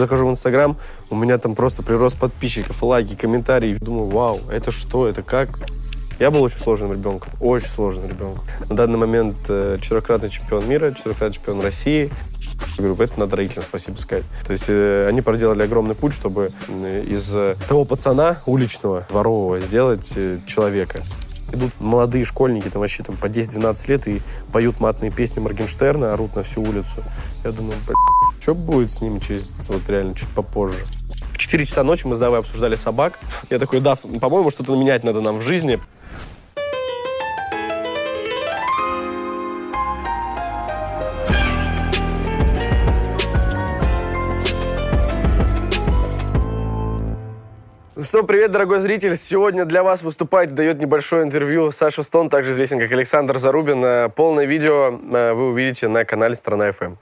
Захожу в Инстаграм, у меня там просто прирост подписчиков, лайки, комментарии. Думаю, вау, это что, это как? Я был очень сложным ребенком, очень сложным ребенком. На данный момент э, четырехкратный чемпион мира, четырехкратный чемпион России. Я говорю, это надо родителям спасибо сказать. То есть э, они проделали огромный путь, чтобы э, из э, того пацана уличного, дворового, сделать э, человека идут молодые школьники, там вообще там по 10-12 лет, и поют матные песни Моргенштерна, орут на всю улицу. Я думаю, что будет с ними через, вот реально, чуть попозже. В 4 часа ночи мы с Давой обсуждали собак. Я такой, да, по-моему, что-то менять надо нам в жизни. Ну что, привет, дорогой зритель. Сегодня для вас выступает, дает небольшое интервью Саша Стон, также известен как Александр Зарубин. Э, полное видео э, вы увидите на канале Страна ФМ.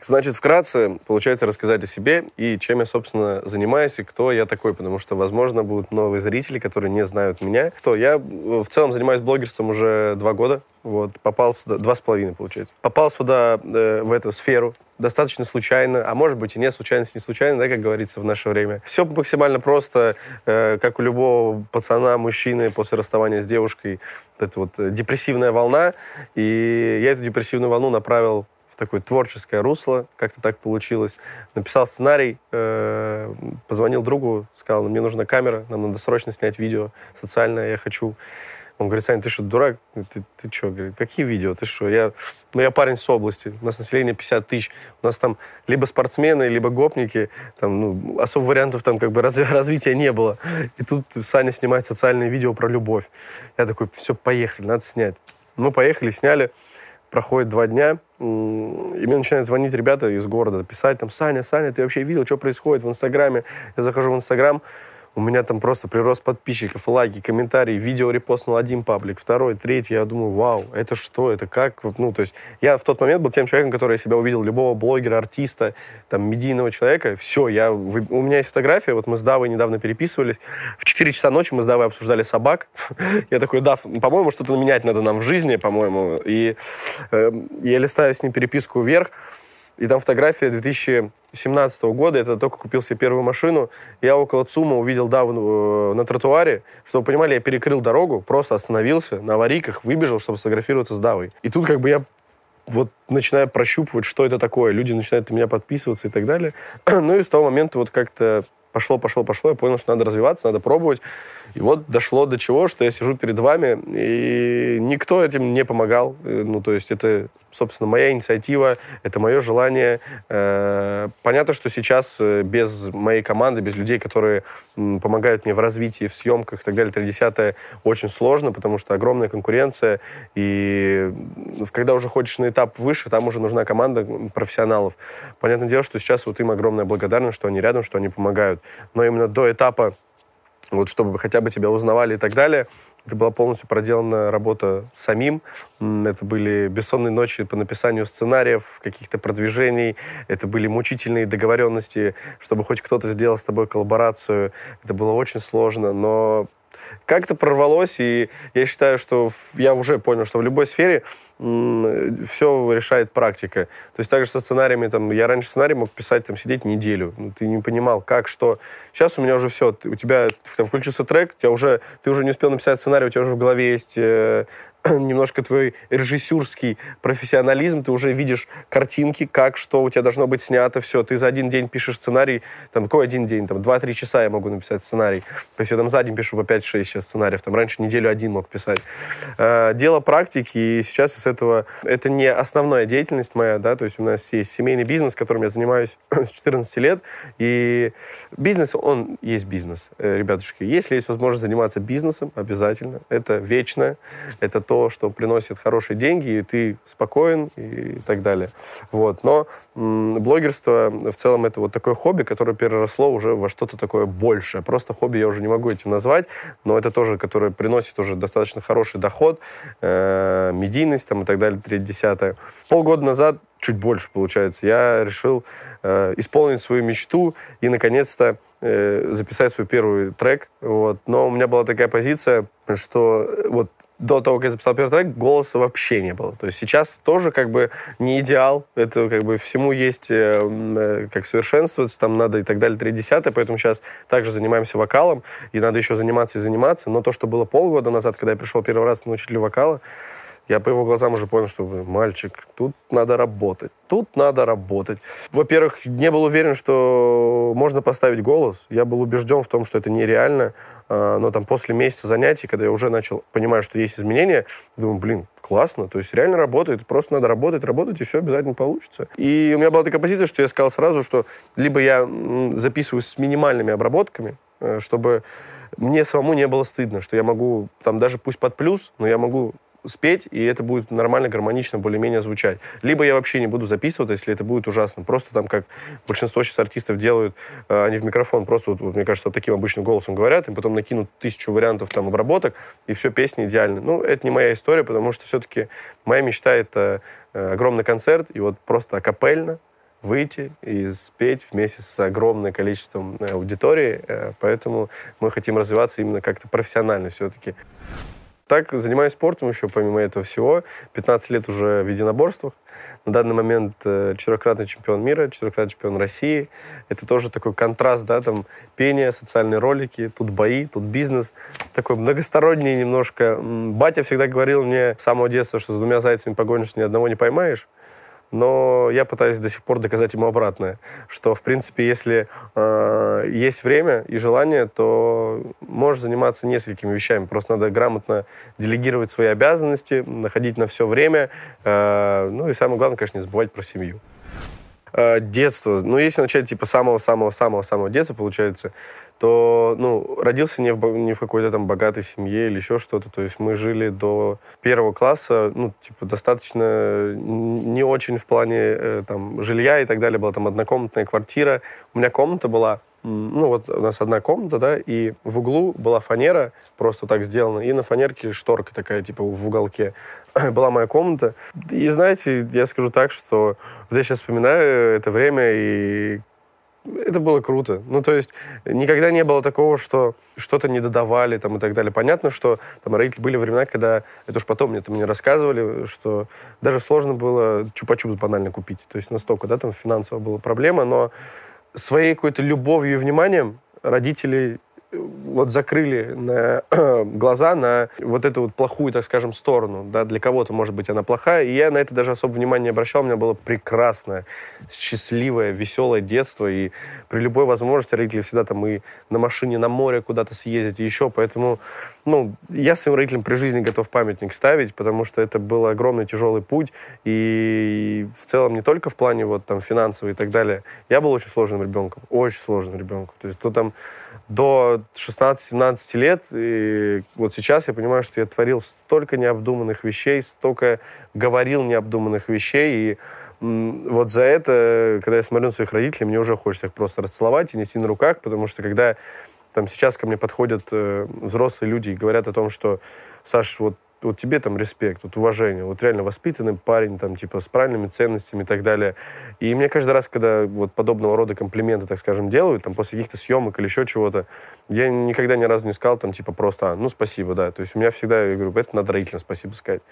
Значит, вкратце, получается, рассказать о себе и чем я, собственно, занимаюсь и кто я такой, потому что, возможно, будут новые зрители, которые не знают меня. Кто я э, в целом занимаюсь блогерством уже два года. Вот, попал сюда, два с половиной, получается. Попал сюда, э, в эту сферу, достаточно случайно, а может быть и не случайность не случайно, да, как говорится в наше время. Все максимально просто, э, как у любого пацана, мужчины после расставания с девушкой, вот эта вот э, депрессивная волна, и я эту депрессивную волну направил в такое творческое русло, как-то так получилось. Написал сценарий, э, позвонил другу, сказал, мне нужна камера, нам надо срочно снять видео социальное, я хочу он говорит, Саня, ты что, дурак? Ты, ты что? Говорит, какие видео? Ты что? Я, ну, я парень с области. У нас население 50 тысяч. У нас там либо спортсмены, либо гопники. Там, ну, особо вариантов там как бы раз, развития не было. И тут Саня снимает социальное видео про любовь. Я такой, все, поехали, надо снять. Мы поехали, сняли. Проходит два дня, и мне начинают звонить ребята из города, писать там, Саня, Саня, ты вообще видел, что происходит в Инстаграме? Я захожу в Инстаграм, у меня там просто прирост подписчиков, лайки, комментарии, видео репостнул один паблик, второй, третий. Я думаю, вау, это что, это как? Ну, то есть я в тот момент был тем человеком, который я себя увидел, любого блогера, артиста, там, медийного человека. Все, я, у меня есть фотография, вот мы с Давой недавно переписывались. В 4 часа ночи мы с Давой обсуждали собак. Я такой, Дав, по-моему, что-то менять надо нам в жизни, по-моему. И эм, я листаю с ним переписку вверх. И там фотография 2017 года, это только купил себе первую машину. Я около ЦУМа увидел Даву э, на тротуаре, чтобы вы понимали, я перекрыл дорогу, просто остановился на аварийках, выбежал, чтобы сфотографироваться с Давой. И тут как бы я вот начинаю прощупывать, что это такое. Люди начинают на меня подписываться и так далее. Ну и с того момента вот как-то пошло, пошло, пошло. Я понял, что надо развиваться, надо пробовать. И вот дошло до чего, что я сижу перед вами, и никто этим не помогал. Э, ну, то есть это, собственно, моя инициатива, это мое желание. Э, понятно, что сейчас э, без моей команды, без людей, которые помогают мне в развитии, в съемках и так далее, 30 очень сложно, потому что огромная конкуренция, и когда уже хочешь на этап выше, там уже нужна команда профессионалов. Понятное дело, что сейчас вот им огромная благодарность, что они рядом, что они помогают. Но именно до этапа вот чтобы хотя бы тебя узнавали и так далее. Это была полностью проделана работа самим. Это были бессонные ночи по написанию сценариев, каких-то продвижений. Это были мучительные договоренности, чтобы хоть кто-то сделал с тобой коллаборацию. Это было очень сложно, но как-то прорвалось, и я считаю, что я уже понял, что в любой сфере все решает практика. То есть также со сценариями, там, я раньше сценарий мог писать, там, сидеть неделю, ну, ты не понимал, как, что. Сейчас у меня уже все, у тебя там, включился трек, у тебя уже, ты уже не успел написать сценарий, у тебя уже в голове есть э, немножко твой режиссерский профессионализм, ты уже видишь картинки, как, что у тебя должно быть снято, все, ты за один день пишешь сценарий, там, какой один день, там, 2-3 часа я могу написать сценарий, то есть я там за день пишу по 5-6 сейчас сценариев, там, раньше неделю один мог писать. Э, дело практики, и сейчас из этого, это не основная деятельность моя, да, то есть у нас есть семейный бизнес, которым я занимаюсь с 14 лет, и бизнес, он есть бизнес, э, ребятушки, если есть возможность заниматься бизнесом, обязательно, это вечно, это то, что приносит хорошие деньги, и ты спокоен и так далее. Вот. Но м, блогерство в целом это вот такое хобби, которое переросло уже во что-то такое большее. Просто хобби я уже не могу этим назвать, но это тоже, которое приносит уже достаточно хороший доход, э, медийность там и так далее, треть десятая. Полгода назад чуть больше получается, я решил э, исполнить свою мечту и наконец-то э, записать свой первый трек. Вот. Но у меня была такая позиция, что э, вот до того, как я записал первый трек, голоса вообще не было. То есть сейчас тоже как бы не идеал. Это как бы всему есть э, э, как совершенствоваться, там надо и так далее, три десятые. Поэтому сейчас также занимаемся вокалом, и надо еще заниматься и заниматься. Но то, что было полгода назад, когда я пришел первый раз на учителя вокала, я по его глазам уже понял, что мальчик, тут надо работать, тут надо работать. Во-первых, не был уверен, что можно поставить голос. Я был убежден в том, что это нереально. А, но там после месяца занятий, когда я уже начал понимать, что есть изменения, думаю, блин, классно, то есть реально работает, просто надо работать, работать, и все обязательно получится. И у меня была такая позиция, что я сказал сразу, что либо я записываюсь с минимальными обработками, э, чтобы мне самому не было стыдно, что я могу, там даже пусть под плюс, но я могу спеть, и это будет нормально, гармонично, более-менее звучать. Либо я вообще не буду записывать если это будет ужасно. Просто там, как большинство сейчас артистов делают, э, они в микрофон просто, вот, мне кажется, таким обычным голосом говорят, и потом накинут тысячу вариантов там обработок, и все, песни идеальны. Ну, это не моя история, потому что все-таки моя мечта — это э, огромный концерт, и вот просто капельно выйти и спеть вместе с огромным количеством э, аудитории. Поэтому мы хотим развиваться именно как-то профессионально все-таки так, занимаюсь спортом еще, помимо этого всего. 15 лет уже в единоборствах. На данный момент э, четырехкратный чемпион мира, четырехкратный чемпион России. Это тоже такой контраст, да, там пение, социальные ролики, тут бои, тут бизнес. Такой многосторонний немножко. Батя всегда говорил мне с самого детства, что с двумя зайцами погонишь, ни одного не поймаешь но я пытаюсь до сих пор доказать ему обратное, что, в принципе, если э, есть время и желание, то можешь заниматься несколькими вещами. Просто надо грамотно делегировать свои обязанности, находить на все время, э, ну и самое главное, конечно, не забывать про семью э, детства, ну, если начать, типа, самого-самого-самого-самого детства, получается, то, ну, родился не в, не в какой-то там богатой семье или еще что-то. То есть мы жили до первого класса, ну, типа, достаточно не очень в плане, э, там, жилья и так далее. Была там однокомнатная квартира. У меня комната была, ну, вот у нас одна комната, да, и в углу была фанера, просто так сделана, и на фанерке шторка такая, типа, в уголке. была моя комната. И знаете, я скажу так, что вот я сейчас вспоминаю это время, и это было круто. Ну, то есть никогда не было такого, что что-то не додавали там и так далее. Понятно, что там родители были времена, когда, это уж потом мне, там, мне рассказывали, что даже сложно было чупа-чупс банально купить. То есть настолько, да, там финансово была проблема, но своей какой-то любовью и вниманием родители вот закрыли на, глаза на вот эту вот плохую, так скажем, сторону. Да? Для кого-то, может быть, она плохая. И я на это даже особо внимания не обращал. У меня было прекрасное, счастливое, веселое детство. И при любой возможности родители всегда там и на машине на море куда-то съездить, и еще. Поэтому ну, я своим родителям при жизни готов памятник ставить, потому что это был огромный тяжелый путь. И в целом не только в плане вот там финансовой и так далее. Я был очень сложным ребенком. Очень сложным ребенком. То есть то там до 16-17 лет, и вот сейчас я понимаю, что я творил столько необдуманных вещей, столько говорил необдуманных вещей, и вот за это, когда я смотрю на своих родителей, мне уже хочется их просто расцеловать и нести на руках, потому что когда там сейчас ко мне подходят э, взрослые люди и говорят о том, что Саш, вот вот тебе там респект, вот уважение, вот реально воспитанный парень, там, типа, с правильными ценностями и так далее. И мне каждый раз, когда вот подобного рода комплименты, так скажем, делают, там, после каких-то съемок или еще чего-то, я никогда ни разу не сказал, там, типа, просто, «А, ну, спасибо, да. То есть у меня всегда, я говорю, это надо родителям спасибо сказать.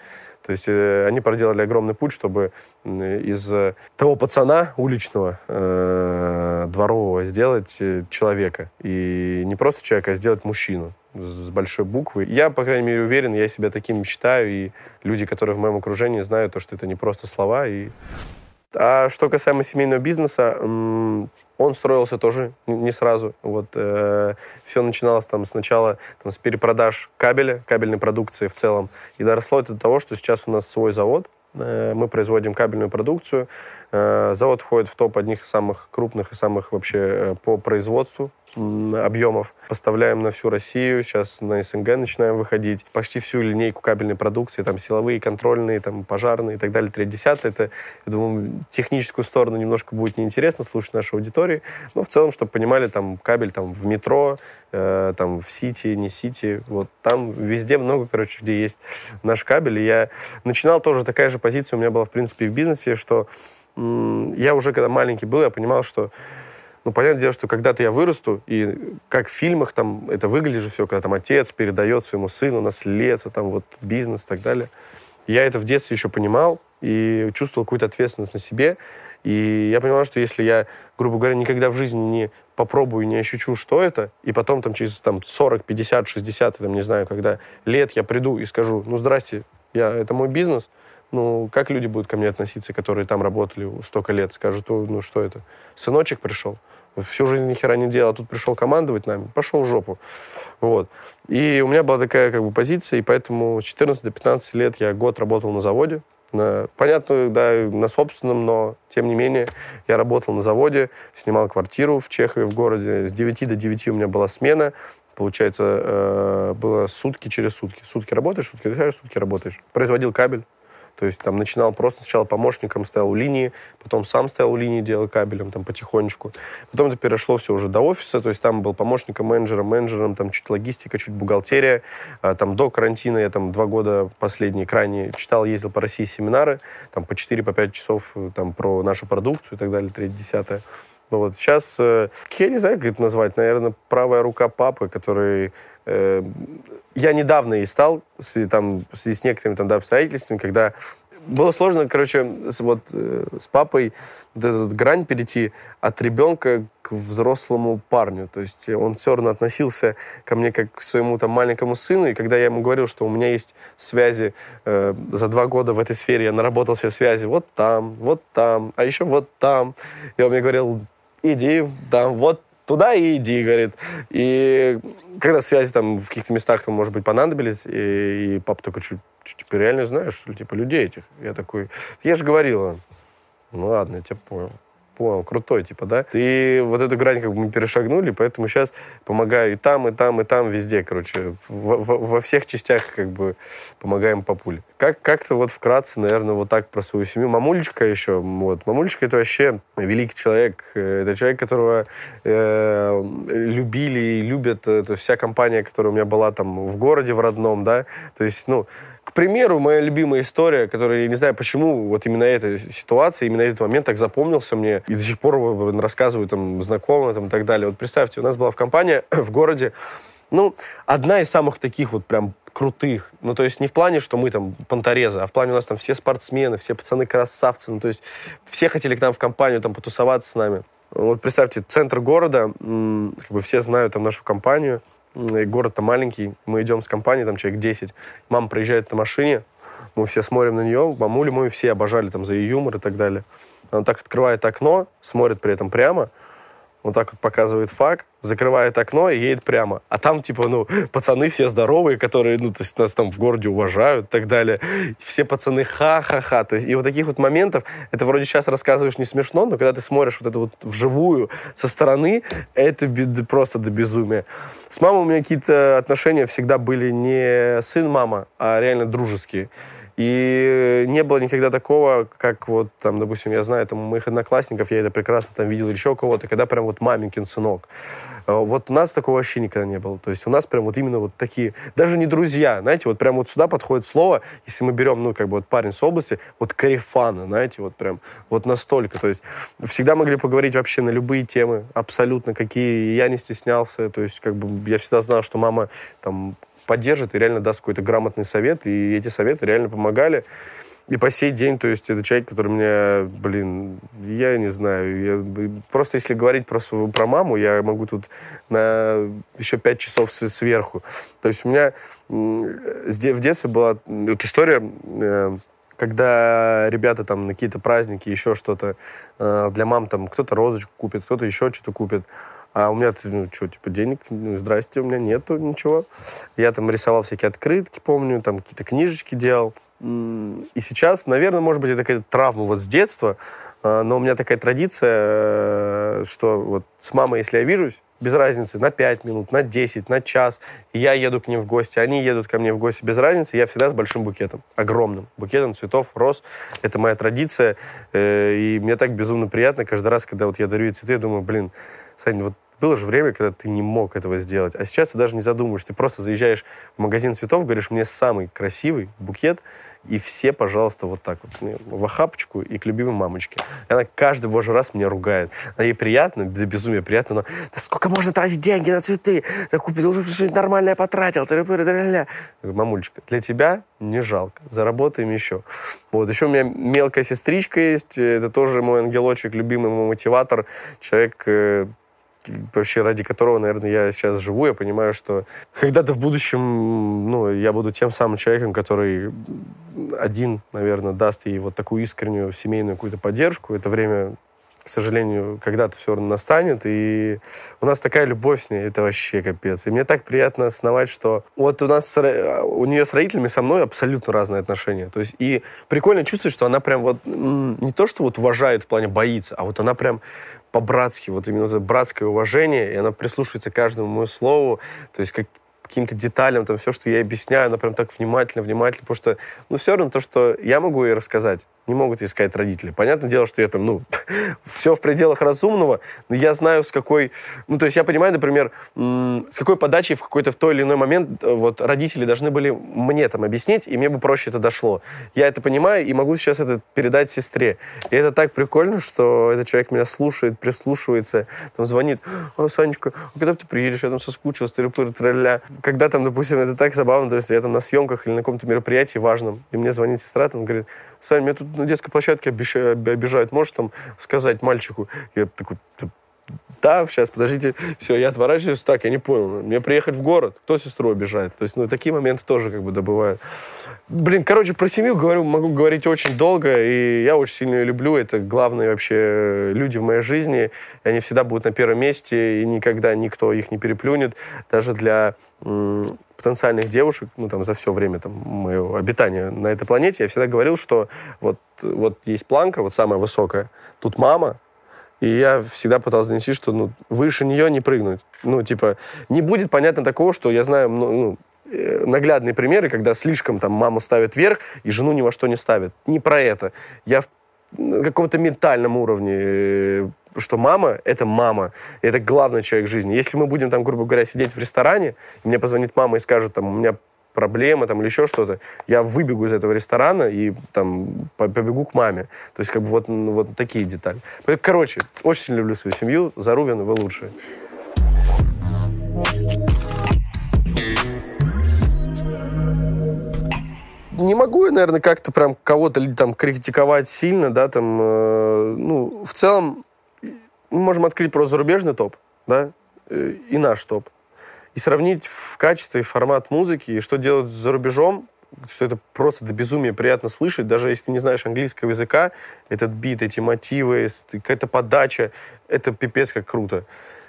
То есть э, они проделали огромный путь, чтобы из э, того пацана уличного, э, дворового сделать э, человека. И не просто человека, а сделать мужчину с большой буквы. Я, по крайней мере, уверен, я себя таким считаю, и люди, которые в моем окружении, знают то, что это не просто слова. И... А что касаемо семейного бизнеса, он строился тоже не сразу. Вот э, все начиналось там сначала там, с перепродаж кабеля, кабельной продукции в целом, и доросло это до того, что сейчас у нас свой завод, э, мы производим кабельную продукцию. Э, завод входит в топ одних из самых крупных и самых вообще э, по производству объемов. Поставляем на всю Россию, сейчас на СНГ начинаем выходить. Почти всю линейку кабельной продукции, там силовые, контрольные, там пожарные и так далее, 30 Это, я думаю, техническую сторону немножко будет неинтересно слушать нашу аудитории. Но в целом, чтобы понимали, там кабель там в метро, э, там в Сити, не Сити, вот там везде много, короче, где есть наш кабель. И я начинал тоже такая же позиция у меня была, в принципе, в бизнесе, что я уже когда маленький был, я понимал, что ну, понятное дело, что когда-то я вырасту, и как в фильмах там это выглядит же все, когда там отец передает своему сыну наследство, там вот бизнес и так далее. Я это в детстве еще понимал и чувствовал какую-то ответственность на себе. И я понимал, что если я, грубо говоря, никогда в жизни не попробую, не ощущу, что это, и потом там через там, 40, 50, 60, там, не знаю, когда лет я приду и скажу, ну, здрасте, я, это мой бизнес – ну, как люди будут ко мне относиться, которые там работали столько лет? Скажут, ну что это? Сыночек пришел, всю жизнь ни хера не делал, а тут пришел командовать нами, пошел в жопу. Вот. И у меня была такая как бы позиция, и поэтому с 14 до 15 лет я год работал на заводе, на, понятно, да, на собственном, но тем не менее я работал на заводе, снимал квартиру в Чехове, в городе. С 9 до 9 у меня была смена. Получается, э, было сутки через сутки. Сутки работаешь, сутки отдыхаешь, сутки работаешь. Производил кабель. То есть там начинал просто сначала помощником стоял у линии, потом сам стоял у линии, делал кабелем там потихонечку. Потом это перешло все уже до офиса, то есть там был помощником менеджером, менеджером, там чуть логистика, чуть бухгалтерия. А, там до карантина я там два года последние крайне читал, ездил по России семинары, там по 4-5 по часов э, там про нашу продукцию и так далее, 3 десятое. Ну вот сейчас, э, я не знаю, как это назвать, наверное, правая рука папы, который... Э, я недавно и стал, с, там, в связи с некоторыми там, да, обстоятельствами, когда было сложно, короче, вот э, с папой вот эту грань перейти от ребенка к взрослому парню. То есть он все равно относился ко мне как к своему там маленькому сыну. И когда я ему говорил, что у меня есть связи э, за два года в этой сфере, я наработал все связи вот там, вот там, а еще вот там. И он мне говорил, иди, там, вот туда и иди, говорит. И когда связи там в каких-то местах, там, может быть, понадобились, и, и папа такой, чуть, чуть, типа, реально знаешь, что ли, типа, людей этих? Я такой, я же говорила. Ну ладно, я тебя понял понял, крутой, типа, да. И вот эту грань как бы мы перешагнули, поэтому сейчас помогаю и там, и там, и там, везде, короче. Во, во, всех частях как бы помогаем папуле. Как, как-то вот вкратце, наверное, вот так про свою семью. Мамулечка еще, вот. Мамулечка это вообще великий человек. Э, это человек, которого э, любили и любят. Это вся компания, которая у меня была там в городе, в родном, да. То есть, ну, к примеру, моя любимая история, которая, я не знаю, почему вот именно эта ситуация, именно этот момент так запомнился мне, и до сих пор рассказываю там знакомым там, и так далее. Вот представьте, у нас была в компания в городе, ну, одна из самых таких вот прям крутых. Ну, то есть не в плане, что мы там понторезы, а в плане у нас там все спортсмены, все пацаны красавцы. Ну, то есть все хотели к нам в компанию там потусоваться с нами. Вот представьте, центр города, как бы все знают там нашу компанию, город-то маленький, мы идем с компанией, там человек 10, мама приезжает на машине, мы все смотрим на нее, мамулю мы все обожали там за ее юмор и так далее. Она так открывает окно, смотрит при этом прямо, вот так вот показывает факт, закрывает окно и едет прямо. А там, типа, ну, пацаны все здоровые, которые, ну, то есть нас там в городе уважают и так далее. Все пацаны ха-ха-ха. То есть, и вот таких вот моментов, это вроде сейчас рассказываешь не смешно, но когда ты смотришь вот это вот вживую со стороны, это просто до безумия. С мамой у меня какие-то отношения всегда были не сын-мама, а реально дружеские. И не было никогда такого, как вот там, допустим, я знаю, там у моих одноклассников, я это прекрасно там видел, или еще у кого-то, когда прям вот маменькин сынок. Э, вот у нас такого вообще никогда не было. То есть у нас прям вот именно вот такие, даже не друзья, знаете, вот прям вот сюда подходит слово, если мы берем, ну, как бы вот парень с области, вот карифана, знаете, вот прям вот настолько. То есть всегда могли поговорить вообще на любые темы, абсолютно какие. Я не стеснялся, то есть как бы я всегда знал, что мама там поддержит и реально даст какой-то грамотный совет, и эти советы реально помогали. И по сей день, то есть, это человек, который меня, блин, я не знаю. Я, просто если говорить про, свою, про маму, я могу тут на еще пять часов сверху. То есть у меня в детстве была вот история, э, когда ребята там на какие-то праздники, еще что-то, э, для мам там кто-то розочку купит, кто-то еще что-то купит. А у меня, ну, что, типа, денег, ну, здрасте, у меня нету ничего. Я там рисовал всякие открытки, помню, там какие-то книжечки делал. И сейчас, наверное, может быть, это какая-то травма вот с детства, э, но у меня такая традиция, э, что вот с мамой, если я вижусь, без разницы, на 5 минут, на 10, на час. Я еду к ним в гости, они едут ко мне в гости, без разницы. Я всегда с большим букетом, огромным букетом цветов, роз. Это моя традиция. Э, и мне так безумно приятно каждый раз, когда вот я дарю ей цветы, я думаю, блин, Сань, вот было же время, когда ты не мог этого сделать. А сейчас ты даже не задумываешься. Ты просто заезжаешь в магазин цветов, говоришь, мне самый красивый букет, и все, пожалуйста, вот так вот. В охапочку и к любимой мамочке. И она каждый божий раз меня ругает. Она ей приятно, да безумие приятно, но да сколько можно тратить деньги на цветы? Да купил, уже что-нибудь нормальное потратил. Ты говорю, мамулечка, для тебя не жалко. Заработаем еще. Вот. Еще у меня мелкая сестричка есть. Э, это тоже мой ангелочек, любимый мой мотиватор. Человек э, вообще ради которого, наверное, я сейчас живу. Я понимаю, что когда-то в будущем, ну, я буду тем самым человеком, который один, наверное, даст ей вот такую искреннюю семейную какую-то поддержку. Это время к сожалению, когда-то все равно настанет. И у нас такая любовь с ней, это вообще капец. И мне так приятно основать, что вот у нас у нее с родителями со мной абсолютно разные отношения. То есть и прикольно чувствовать, что она прям вот не то, что вот уважает в плане боится, а вот она прям по-братски, вот именно это братское уважение, и она прислушивается к каждому моему слову, то есть как каким-то деталям, там, все, что я объясняю, она прям так внимательно, внимательно, потому что, ну, все равно то, что я могу ей рассказать, не могут ей сказать родители. Понятное дело, что я там, ну, все в пределах разумного, но я знаю, с какой, ну, то есть я понимаю, например, с какой подачей в какой-то в той или иной момент э, вот родители должны были мне там объяснить, и мне бы проще это дошло. Я это понимаю и могу сейчас это передать сестре. И это так прикольно, что этот человек меня слушает, прислушивается, там звонит, а, Санечка, а когда ты приедешь, я там соскучилась, ты рыпыр, когда там, допустим, это так забавно, то есть я там на съемках или на каком-то мероприятии важном, и мне звонит сестра, там говорит, Сань, меня тут на детской площадке обижают, можешь там сказать мальчику? Я такой, да, сейчас, подождите, все, я отворачиваюсь, так, я не понял, мне приехать в город, кто сестру обижает? То есть, ну, такие моменты тоже как бы добывают. Блин, короче, про семью говорю, могу говорить очень долго, и я очень сильно ее люблю, это главные вообще э, люди в моей жизни, они всегда будут на первом месте, и никогда никто их не переплюнет, даже для потенциальных девушек, ну, там, за все время там, моего обитания на этой планете, я всегда говорил, что вот, вот есть планка, вот самая высокая, тут мама, и я всегда пытался донести, что ну, выше нее не прыгнуть. Ну, типа, не будет понятно такого, что я знаю ну, ну э, наглядные примеры, когда слишком там маму ставят вверх и жену ни во что не ставят. Не про это. Я в каком-то ментальном уровне, э, что мама — это мама, это главный человек жизни. Если мы будем там, грубо говоря, сидеть в ресторане, и мне позвонит мама и скажет, там, у меня проблемы там, или еще что-то, я выбегу из этого ресторана и там побегу к маме. То есть как бы вот, вот такие детали. Короче, очень люблю свою семью. Зарубин, вы лучшие. не могу я, наверное, как-то прям кого-то там критиковать сильно, да, там, э, ну, в целом мы можем открыть просто зарубежный топ, да, э, и наш топ и сравнить в качестве формат музыки и что делают за рубежом, что это просто до безумия приятно слышать, даже если ты не знаешь английского языка, этот бит, эти мотивы, какая-то подача, это пипец как круто.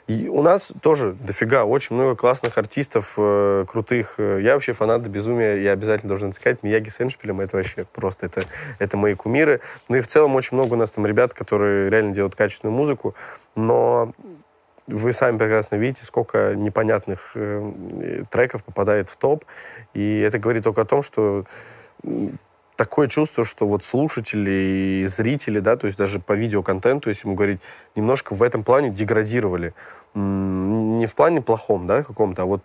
И у нас тоже дофига, очень много классных артистов, э, крутых. Э, я вообще фанат безумия, я обязательно должен сказать, Мияги с Эншпилем, это вообще просто, это, это мои кумиры. Ну и в целом очень много у нас там ребят, которые реально делают качественную музыку, но вы сами прекрасно видите, сколько непонятных э, треков попадает в топ. И это говорит только о том, что такое чувство, что вот слушатели и зрители, да, то есть даже по видеоконтенту, если ему говорить, немножко в этом плане деградировали. Не в плане плохом, да, каком-то, а вот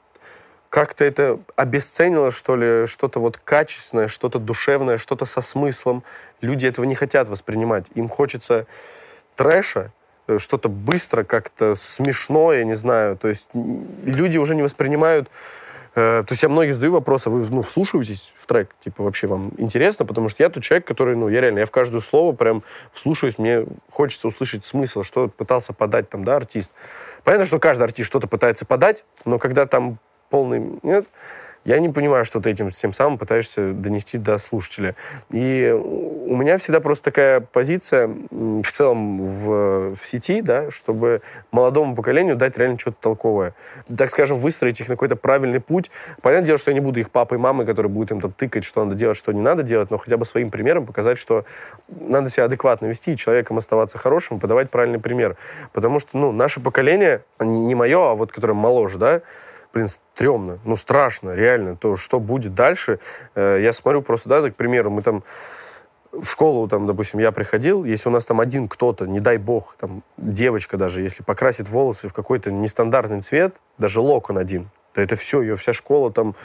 как-то это обесценило, что ли, что-то вот качественное, что-то душевное, что-то со смыслом. Люди этого не хотят воспринимать. Им хочется трэша Э, что-то быстро, как-то смешное, не знаю. То есть люди уже не воспринимают... Э, то есть я многие задаю вопрос, а вы ну, вслушиваетесь в трек? Типа вообще вам интересно? Потому что я тот человек, который, ну, я реально, я в каждое слово прям вслушиваюсь, мне хочется услышать смысл, что пытался подать там, да, артист. Понятно, что каждый артист что-то пытается подать, но когда там полный... Нет? я не понимаю, что ты этим тем самым пытаешься донести до слушателя. И у меня всегда просто такая позиция в целом в, в сети, да, чтобы молодому поколению дать реально что-то толковое. Так скажем, выстроить их на какой-то правильный путь. Понятное дело, что я не буду их папой мамой, которые будут им там тыкать, что надо делать, что не надо делать, но хотя бы своим примером показать, что надо себя адекватно вести, человеком оставаться хорошим, подавать правильный пример. Потому что, ну, наше поколение, не мое, а вот которое моложе, да, блин, стрёмно, ну, страшно, реально, то, что будет дальше. Э, я смотрю просто, да, так, к примеру, мы там в школу, там, допустим, я приходил, если у нас там один кто-то, не дай бог, там, девочка даже, если покрасит волосы в какой-то нестандартный цвет, даже локон один, то это все, ее вся школа там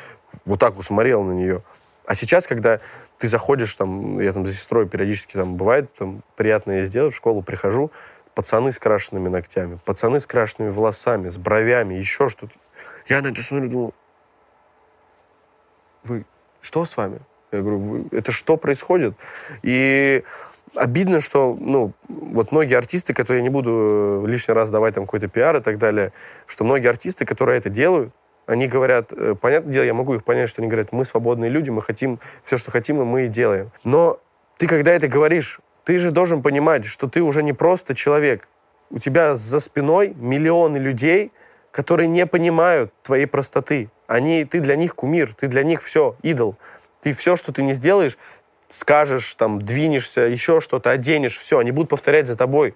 вот так усмотрела на нее. А сейчас, когда ты заходишь, там, я там за сестрой периодически там бывает, там, приятно я сделаю, в школу прихожу, пацаны с крашенными ногтями, пацаны с крашенными волосами, с бровями, еще что-то. Я на это смотрю, думал, вы что с вами? Я говорю, вы, это что происходит? И обидно, что, ну, вот многие артисты, которые я не буду э, лишний раз давать там какой-то пиар и так далее, что многие артисты, которые это делают, они говорят, э, понятное дело, я могу их понять, что они говорят, мы свободные люди, мы хотим все, что хотим, и мы и делаем. Но ты, когда это говоришь, ты же должен понимать, что ты уже не просто человек. У тебя за спиной миллионы людей, которые не понимают твоей простоты. Они, ты для них кумир, ты для них все, идол. Ты все, что ты не сделаешь, скажешь, там, двинешься, еще что-то, оденешь, все, они будут повторять за тобой.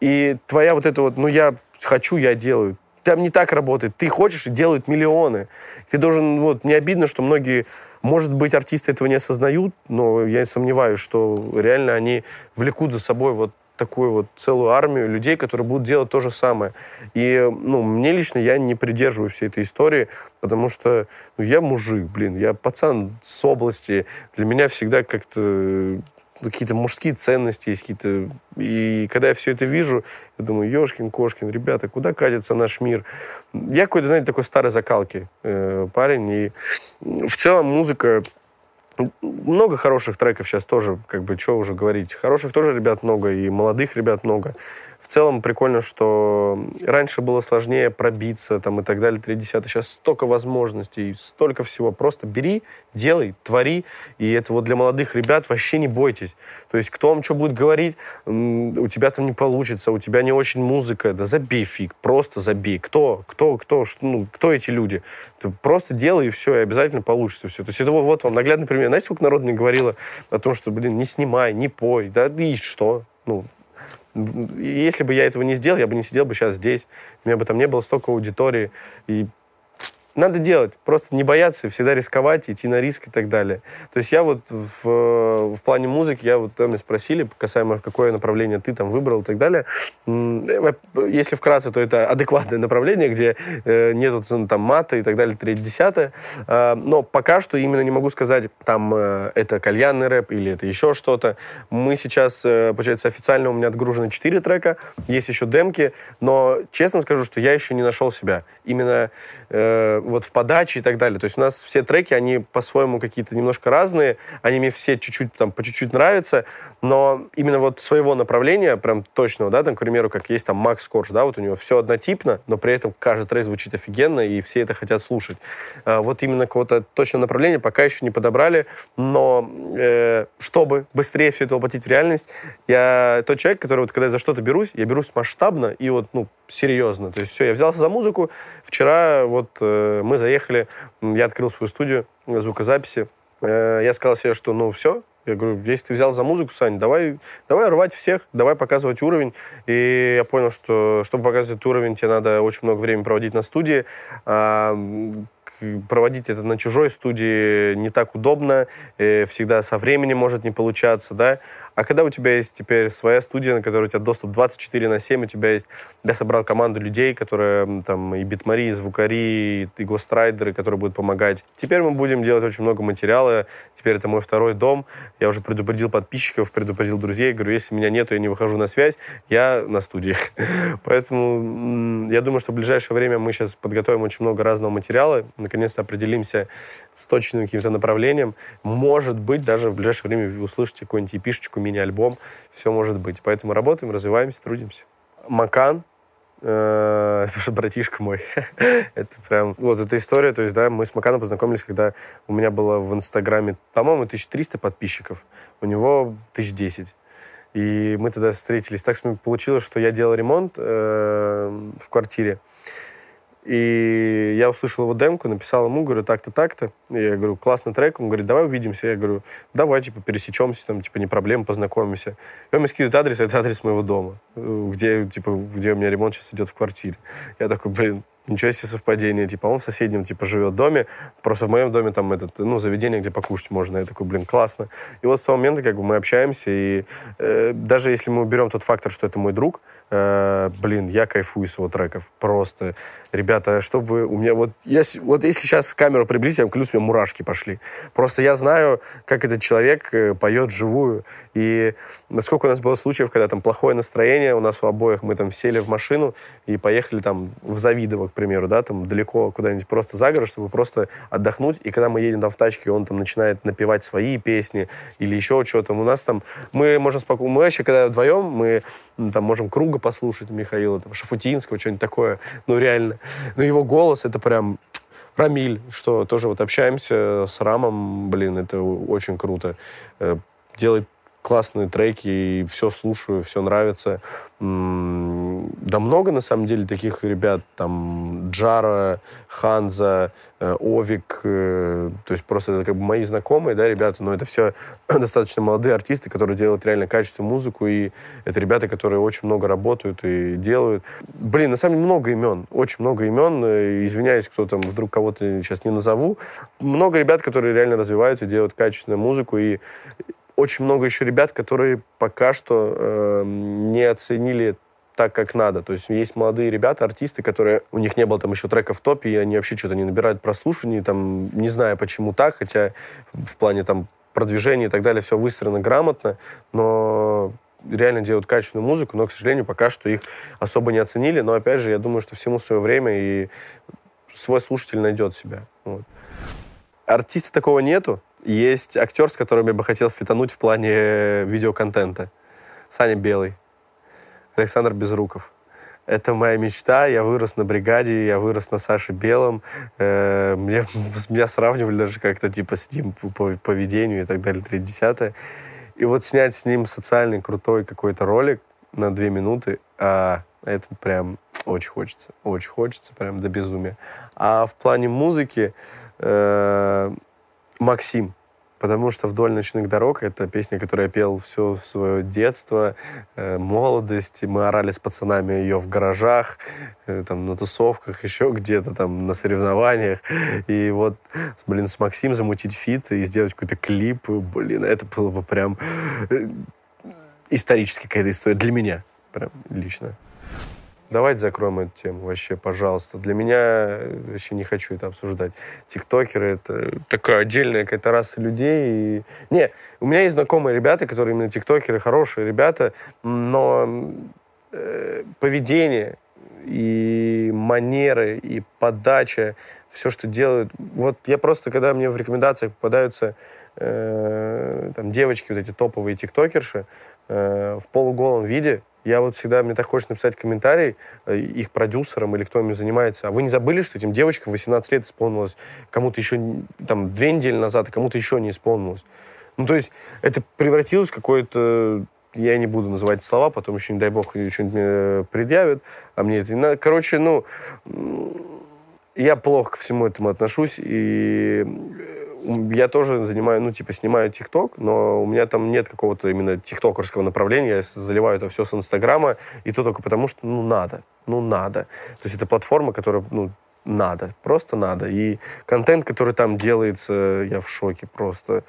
И твоя вот эта вот, ну, я хочу, я делаю. Там не так работает. Ты хочешь, и делают миллионы. Ты должен, вот, не обидно, что многие, может быть, артисты этого не осознают, но я сомневаюсь, что реально они влекут за собой вот такую вот целую армию людей, которые будут делать то же самое. И, ну, мне лично я не придерживаю всей этой истории, потому что ну, я мужик, блин, я пацан с области. Для меня всегда как-то ну, какие-то мужские ценности есть какие-то. И когда я все это вижу, я думаю, ешкин, кошкин, ребята, куда катится наш мир? Я какой-то, знаете, такой старой закалки э, парень. И в целом музыка много хороших треков сейчас тоже, как бы, что уже говорить. Хороших тоже ребят много, и молодых ребят много в целом прикольно, что раньше было сложнее пробиться там и так далее, 30 Сейчас столько возможностей, столько всего. Просто бери, делай, твори. И это вот для молодых ребят вообще не бойтесь. То есть кто вам что будет говорить, у тебя там не получится, у тебя не очень музыка. Да забей фиг, просто забей. Кто, кто, кто, что, ну, кто эти люди? Ты просто делай и все, и обязательно получится все. То есть это вот, вот вам наглядный пример. Знаете, сколько народ мне говорило о том, что, блин, не снимай, не пой, да и что? Ну, если бы я этого не сделал, я бы не сидел бы сейчас здесь. У меня бы там не было столько аудитории. И надо делать, просто не бояться, всегда рисковать, идти на риск и так далее. То есть я вот в, в плане музыки, я вот меня спросили, касаемо какое направление ты там выбрал и так далее. Э, если вкратце, то это адекватное направление, где э, нету там мата и так далее, треть десятое. А, но пока что именно не могу сказать, там э, это кальянный рэп или это еще что-то. Мы сейчас, получается, официально у меня отгружены 4 трека, есть еще демки, но честно скажу, что я еще не нашел себя. Именно вот в подаче и так далее. То есть у нас все треки, они по-своему какие-то немножко разные, они мне все чуть-чуть там по чуть-чуть нравятся, но именно вот своего направления, прям точного, да, там, к примеру, как есть там Макс Корж, да, вот у него все однотипно, но при этом каждый трек звучит офигенно, и все это хотят слушать. А вот именно какого-то точного направления пока еще не подобрали, но э, чтобы быстрее все это воплотить в реальность, я тот человек, который вот когда я за что-то берусь, я берусь масштабно и вот, ну, серьезно. То есть все, я взялся за музыку, вчера вот э, мы заехали, я открыл свою студию э, звукозаписи. Э, я сказал себе, что ну все, я говорю, если ты взял за музыку, Сань, давай, давай рвать всех, давай показывать уровень. И я понял, что чтобы показывать уровень, тебе надо очень много времени проводить на студии. А, проводить это на чужой студии не так удобно, э, всегда со временем может не получаться, да. А когда у тебя есть теперь своя студия, на которой у тебя доступ 24 на 7, у тебя есть... Я собрал команду людей, которые там и битмари, и звукари, и гострайдеры, которые будут помогать. Теперь мы будем делать очень много материала. Теперь это мой второй дом. Я уже предупредил подписчиков, предупредил друзей. Говорю, если меня нету, я не выхожу на связь, я на студии. Поэтому я думаю, что в ближайшее время мы сейчас подготовим очень много разного материала. Наконец-то определимся с точным каким-то направлением. Может быть, даже в ближайшее время вы услышите какую-нибудь эпишечку мини-альбом. Все может быть. Поэтому работаем, развиваемся, трудимся. Макан, э, братишка мой. это прям... Вот эта история, то есть, да, мы с Маканом познакомились, когда у меня было в Инстаграме, по-моему, 1300 подписчиков, у него 1010. И мы тогда встретились. Так получилось, что я делал ремонт э, в квартире. И я услышал его демку, написал ему, говорю, так-то, так-то. Я говорю, классный трек. Он говорит, давай увидимся. Я говорю, давай, типа, пересечемся, там, типа, не проблем, познакомимся. И он мне скидывает адрес, а это адрес моего дома, э, где, типа, где у меня ремонт сейчас идет в квартире. Я такой, блин, ничего себе совпадение. Типа, он в соседнем, типа, живет доме, просто в моем доме там этот, ну, заведение, где покушать можно. Я такой, блин, классно. И вот с того момента, как бы, мы общаемся, и э, даже если мы уберем тот фактор, что это мой друг, Э, блин, я кайфую с его треков. Просто, ребята, чтобы у меня вот... Я, вот если сейчас камеру приблизить, я клюсь, у меня мурашки пошли. Просто я знаю, как этот человек э, поет живую. И насколько у нас было случаев, когда там плохое настроение у нас у обоих, мы там сели в машину и поехали там в Завидово, к примеру, да, там далеко куда-нибудь просто за город, чтобы просто отдохнуть. И когда мы едем там в тачке, он там начинает напевать свои песни или еще что-то. У нас там... Мы можем спокойно... Мы вообще, когда вдвоем, мы там можем кругом Бога послушать Михаила, там, Шафутинского, что-нибудь такое. Ну, реально. Но ну, его голос — это прям... Рамиль, что тоже вот общаемся с Рамом, блин, это очень круто. Э, делает классные треки, и все слушаю, все нравится. Да много, на самом деле, таких ребят, там, Джара, Ханза, э, Овик, э, то есть просто это как бы мои знакомые, да, ребята, но это все достаточно молодые артисты, которые делают реально качественную музыку, и это ребята, которые очень много работают и делают. Блин, на самом деле много имен, очень много имен, э, извиняюсь, кто там, вдруг кого-то сейчас не назову. Много ребят, которые реально развиваются, делают качественную музыку, и очень много еще ребят, которые пока что э, не оценили так, как надо. То есть есть молодые ребята, артисты, которые... У них не было там еще трека в топе, и они вообще что-то не набирают прослушиваний, там, не знаю, почему так, хотя в плане там продвижения и так далее все выстроено грамотно, но реально делают качественную музыку, но, к сожалению, пока что их особо не оценили. Но, опять же, я думаю, что всему свое время, и свой слушатель найдет себя. Вот. Артиста такого нету, есть актер, с которым я бы хотел фитануть в плане э, видеоконтента. Саня Белый. Александр Безруков. Это моя мечта. Я вырос на бригаде, я вырос на Саше Белом. Э, меня, меня сравнивали даже как-то типа с ним по поведению и так далее, 30 И вот снять с ним социальный крутой какой-то ролик на две минуты, а это прям очень хочется. Очень хочется, прям до безумия. А в плане музыки э, Максим. Потому что «Вдоль ночных дорог» — это песня, которую я пел все свое детство, э, молодость. мы орали с пацанами ее в гаражах, э, там, на тусовках, еще где-то там, на соревнованиях. И вот, блин, с Максим замутить фит и сделать какой-то клип, блин, это было бы прям э, исторически какая-то история для меня прям лично. Давайте закроем эту тему вообще, пожалуйста. Для меня э, вообще не хочу это обсуждать. Тиктокеры — это такая отдельная какая-то раса людей. И... Не, у меня есть знакомые ребята, которые именно тиктокеры, хорошие ребята, но э, поведение и манеры, и подача, все, что делают. Вот я просто, когда мне в рекомендациях попадаются э, там, девочки, вот эти топовые тиктокерши, э, в полуголом виде, я вот всегда, мне так хочется написать комментарий э, их продюсерам или кто ими занимается. А вы не забыли, что этим девочкам 18 лет исполнилось? Кому-то еще там две недели назад, а кому-то еще не исполнилось. Ну, то есть это превратилось в какое-то я не буду называть слова, потом еще, не дай бог, что-нибудь мне э, предъявят, а мне это... Короче, ну, я плохо ко всему этому отношусь, и я тоже занимаю, ну, типа, снимаю ТикТок, но у меня там нет какого-то именно тиктокерского направления. Я заливаю это все с Инстаграма, и то только потому, что, ну, надо. Ну, надо. То есть это платформа, которая, ну, надо, просто надо. И контент, который там делается, я в шоке просто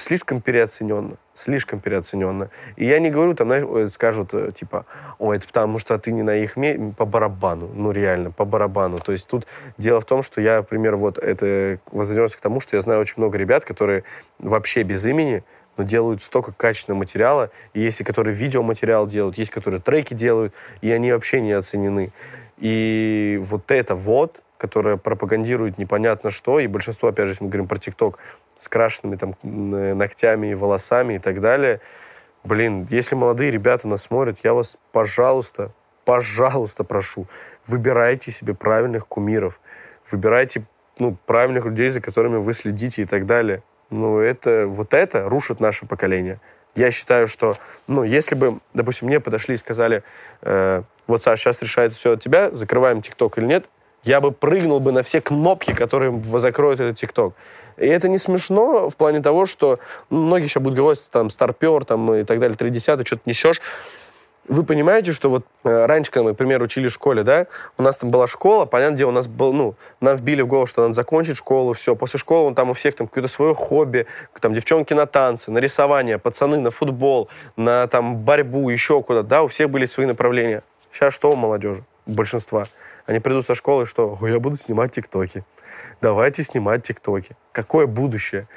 слишком переоцененно. Слишком переоцененно. И я не говорю, там, знаешь, скажут, э, типа, ой, это потому что ты не на их ме... по барабану. Ну, реально, по барабану. То есть тут дело в том, что я, например, вот это возвернемся к тому, что я знаю очень много ребят, которые вообще без имени но делают столько качественного материала, и есть и которые видеоматериал делают, есть которые треки делают, и они вообще не оценены. И вот это вот, которая пропагандирует непонятно что, и большинство, опять же, если мы говорим про ТикТок, с крашенными там э, ногтями, и волосами и так далее, блин, если молодые ребята нас смотрят, я вас, пожалуйста, пожалуйста, прошу, выбирайте себе правильных кумиров, выбирайте ну, правильных людей, за которыми вы следите и так далее. Ну, это, вот это рушит наше поколение. Я считаю, что, ну, если бы, допустим, мне подошли и сказали, э, вот, Саш, сейчас решает все от тебя, закрываем ТикТок или нет, я бы прыгнул бы на все кнопки, которые закроют этот ТикТок. И это не смешно в плане того, что многие сейчас будут говорить, там, старпер, там, и так далее, три десятых, что-то несешь. Вы понимаете, что вот э, раньше, когда мы, например, учили в школе, да, у нас там была школа, понятно, где у нас был, ну, нам вбили в голову, что надо закончить школу, все. После школы он там у всех там какое-то свое хобби, там девчонки на танцы, на рисование, пацаны на футбол, на там борьбу, еще куда-то, да, у всех были свои направления. Сейчас что у молодежи? Большинства. Они придут со школы, что я буду снимать тиктоки. Давайте снимать тиктоки. Какое будущее?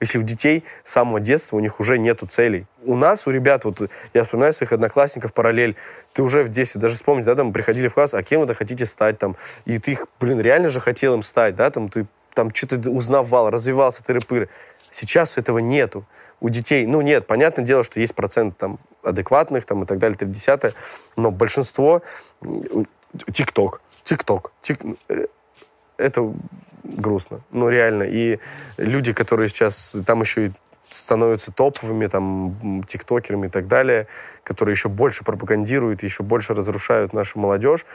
Если у детей с самого детства у них уже нету целей. У нас, у ребят, вот я вспоминаю своих одноклассников параллель, ты уже в детстве, даже вспомнить, да, там приходили в класс, а кем вы хотите стать там? И ты их, блин, реально же хотел им стать, да, там ты там что-то узнавал, развивался, ты пыры Сейчас этого нету у детей, ну нет, понятное дело, что есть процент там адекватных там и так далее, 30 но большинство ТикТок, ТикТок. Тик... Э, это грустно. Ну, реально. И люди, которые сейчас... Там еще и становятся топовыми, там, тиктокерами и так далее, которые еще больше пропагандируют, еще больше разрушают нашу молодежь,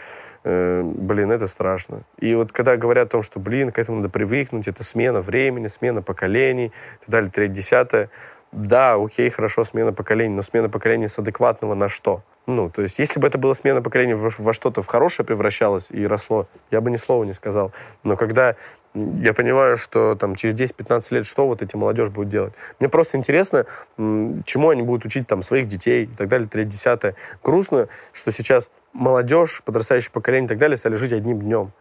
э, блин, это страшно. И вот когда говорят о том, что, блин, к этому надо привыкнуть, это смена времени, смена поколений, и так далее, треть, десятое, да, окей, хорошо, смена поколений, но смена поколений с адекватного на что? Ну, то есть, если бы это была смена поколения во, во что-то в хорошее превращалось и росло, я бы ни слова не сказал. Но когда я понимаю, что там через 10-15 лет что вот эти молодежь будет делать, мне просто интересно, чему они будут учить там своих детей и так далее, третье, десятое. Грустно, что сейчас молодежь, подрастающее поколение и так далее стали жить одним днем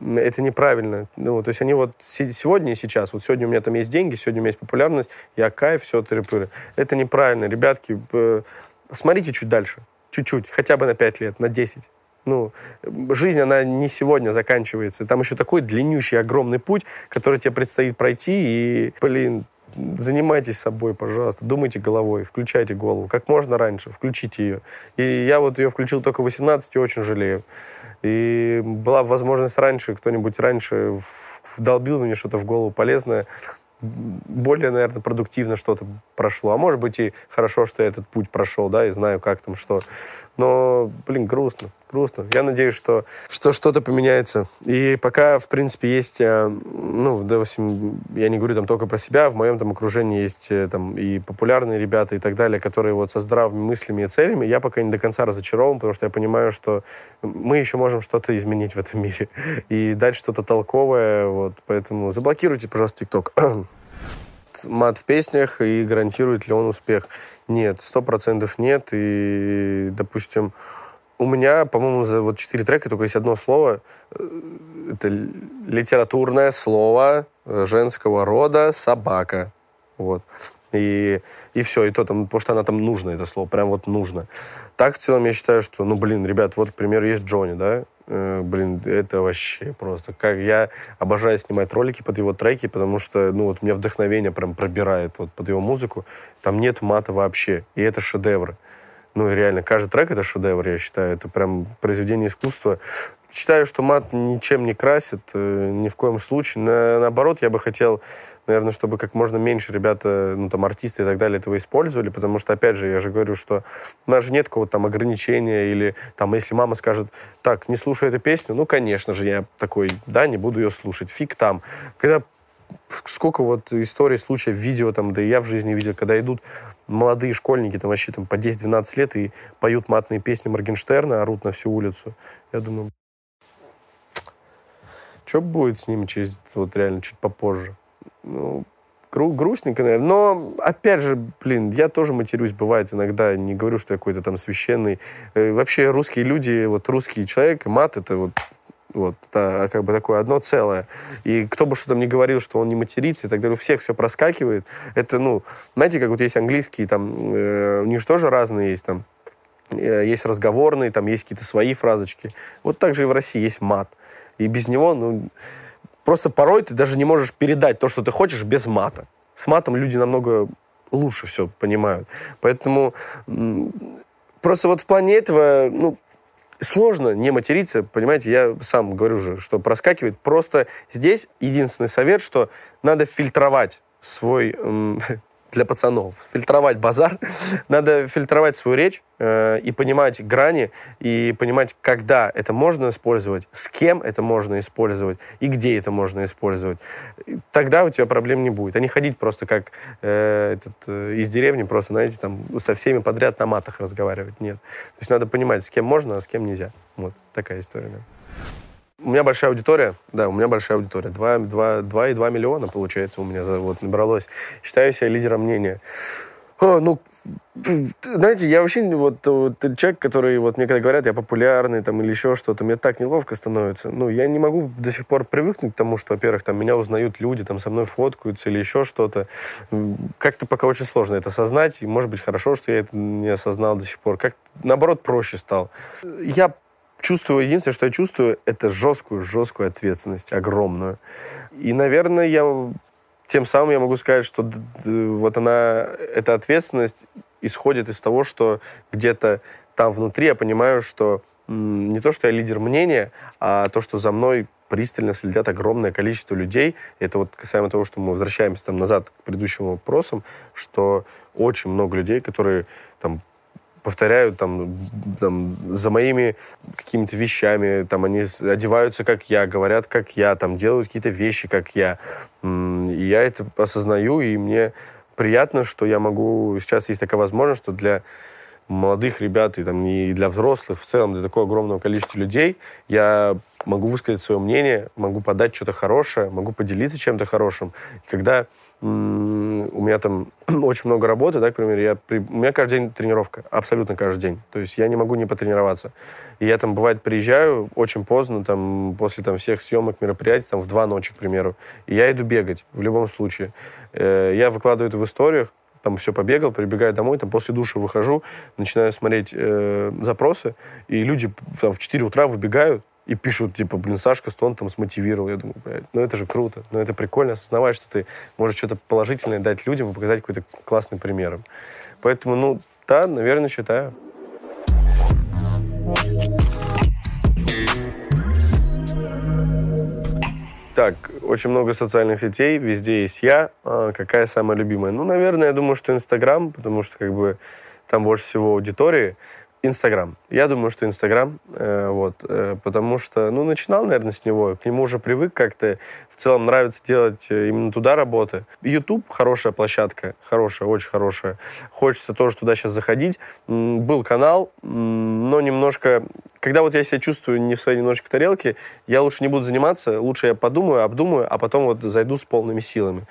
это неправильно. Ну, то есть они вот сегодня и сейчас, вот сегодня у меня там есть деньги, сегодня у меня есть популярность, я кайф, все, тыры Это неправильно. Ребятки, э, смотрите чуть дальше чуть-чуть, хотя бы на 5 лет, на 10. Ну, жизнь, она не сегодня заканчивается. Там еще такой длиннющий, огромный путь, который тебе предстоит пройти, и, блин, занимайтесь собой, пожалуйста, думайте головой, включайте голову, как можно раньше, включите ее. И я вот ее включил только в 18 и очень жалею. И была бы возможность раньше, кто-нибудь раньше вдолбил мне что-то в голову полезное, более, наверное, продуктивно что-то прошло. А может быть и хорошо, что я этот путь прошел, да, и знаю, как там что. Но, блин, грустно грустно. Я надеюсь, что, что что-то поменяется. И пока, в принципе, есть, э, ну, допустим, я не говорю там только про себя, в моем там окружении есть э, там и популярные ребята и так далее, которые вот со здравыми мыслями и целями, я пока не до конца разочарован, потому что я понимаю, что мы еще можем что-то изменить в этом мире и дать что-то толковое, вот, поэтому заблокируйте, пожалуйста, ТикТок мат в песнях и гарантирует ли он успех. Нет, сто процентов нет. И, допустим, у меня, по-моему, за вот четыре трека только есть одно слово. Э, это литературное слово э, женского рода «собака». Вот. И, и все, и то там, потому что она там нужна это слово, прям вот нужно. Так в целом я считаю, что, ну, блин, ребят, вот, к примеру, есть Джонни, да, э, блин, это вообще просто, как я обожаю снимать ролики под его треки, потому что, ну, вот меня вдохновение прям пробирает вот под его музыку, там нет мата вообще, и это шедевры. Ну и реально, каждый трек — это шедевр, я считаю. Это прям произведение искусства. Считаю, что мат ничем не красит, э, ни в коем случае. На, наоборот, я бы хотел, наверное, чтобы как можно меньше ребята, ну там артисты и так далее этого использовали, потому что, опять же, я же говорю, что у нас же нет какого-то там ограничения или там, если мама скажет, так, не слушай эту песню, ну, конечно же, я такой, да, не буду ее слушать, фиг там. Когда сколько вот историй, случаев, видео там, да и я в жизни видел, когда идут молодые школьники, там вообще там, по 10-12 лет, и поют матные песни Моргенштерна, орут на всю улицу. Я думаю, что будет с ними через, вот реально, чуть попозже? Ну, гру- грустненько, наверное. Но, опять же, блин, я тоже матерюсь, бывает иногда. Не говорю, что я какой-то там священный. Э, вообще, русские люди, вот русский человек, мат — это вот вот, это как бы такое одно целое. И кто бы что там ни говорил, что он не матерится и так далее, у всех все проскакивает. Это, ну, знаете, как вот есть английские, там, э, у них же тоже разные есть, там, э, есть разговорные, там есть какие-то свои фразочки. Вот так же и в России есть мат. И без него, ну, просто порой ты даже не можешь передать то, что ты хочешь, без мата. С матом люди намного лучше все понимают. Поэтому просто вот в плане этого, ну, сложно не материться, понимаете, я сам говорю же, что проскакивает. Просто здесь единственный совет, что надо фильтровать свой для пацанов. Фильтровать базар. Надо фильтровать свою речь э, и понимать грани, и понимать, когда это можно использовать, с кем это можно использовать и где это можно использовать. Тогда у тебя проблем не будет. А не ходить просто как э, этот, э, из деревни, просто, знаете, там со всеми подряд на матах разговаривать. Нет. То есть надо понимать, с кем можно, а с кем нельзя. Вот такая история. Да. У меня большая аудитория, да, у меня большая аудитория. 2,2 миллиона, получается, у меня вот набралось. Считаю себя лидером мнения. А, ну, знаете, я вообще вот, вот человек, который, вот мне когда говорят, я популярный там или еще что-то, мне так неловко становится. Ну, я не могу до сих пор привыкнуть к тому, что, во-первых, там меня узнают люди, там со мной фоткаются или еще что-то. Как-то пока очень сложно это осознать, и, может быть, хорошо, что я это не осознал до сих пор. Как, наоборот, проще стал. Я чувствую, единственное, что я чувствую, это жесткую, жесткую ответственность, огромную. И, наверное, я тем самым я могу сказать, что вот она, эта ответственность исходит из того, что где-то там внутри я понимаю, что не то, что я лидер мнения, а то, что за мной пристально следят огромное количество людей. Это вот касаемо того, что мы возвращаемся там назад к предыдущим вопросам, что очень много людей, которые там повторяют там, там за моими какими-то вещами, там они одеваются как я, говорят как я, там делают какие-то вещи как я. И я это осознаю, и мне приятно, что я могу, сейчас есть такая возможность, что для молодых ребят и там и для взрослых, в целом для такого огромного количества людей, я могу высказать свое мнение, могу подать что-то хорошее, могу поделиться чем-то хорошим. И когда у меня там очень много работы, да, к примеру, я при... у меня каждый день тренировка, абсолютно каждый день. То есть я не могу не потренироваться. И я там, бывает, приезжаю очень поздно, там, после там, всех съемок, мероприятий, там, в два ночи, к примеру, и я иду бегать в любом случае. Э-э- я выкладываю это в историях, там все побегал, прибегаю домой, там после душа выхожу, начинаю смотреть э, запросы, и люди там, в 4 утра выбегают и пишут, типа, блин, Сашка Стон там смотивировал. Я думаю, блядь, ну это же круто, ну это прикольно, осознавать, что ты можешь что-то положительное дать людям и показать какой-то классный пример. Поэтому, ну, да, наверное, считаю. так, очень много социальных сетей, везде есть я. А какая самая любимая? Ну, наверное, я думаю, что Инстаграм, потому что как бы там больше всего аудитории. Инстаграм. Я думаю, что Инстаграм, э, вот, э, потому что, ну, начинал, наверное, с него, к нему уже привык как-то, в целом нравится делать э, именно туда работы. Ютуб хорошая площадка, хорошая, очень хорошая. Хочется тоже туда сейчас заходить. был канал, но немножко, когда вот я себя чувствую не в своей немножечко тарелке, я лучше не буду заниматься, лучше я подумаю, обдумаю, а потом вот зайду с полными силами.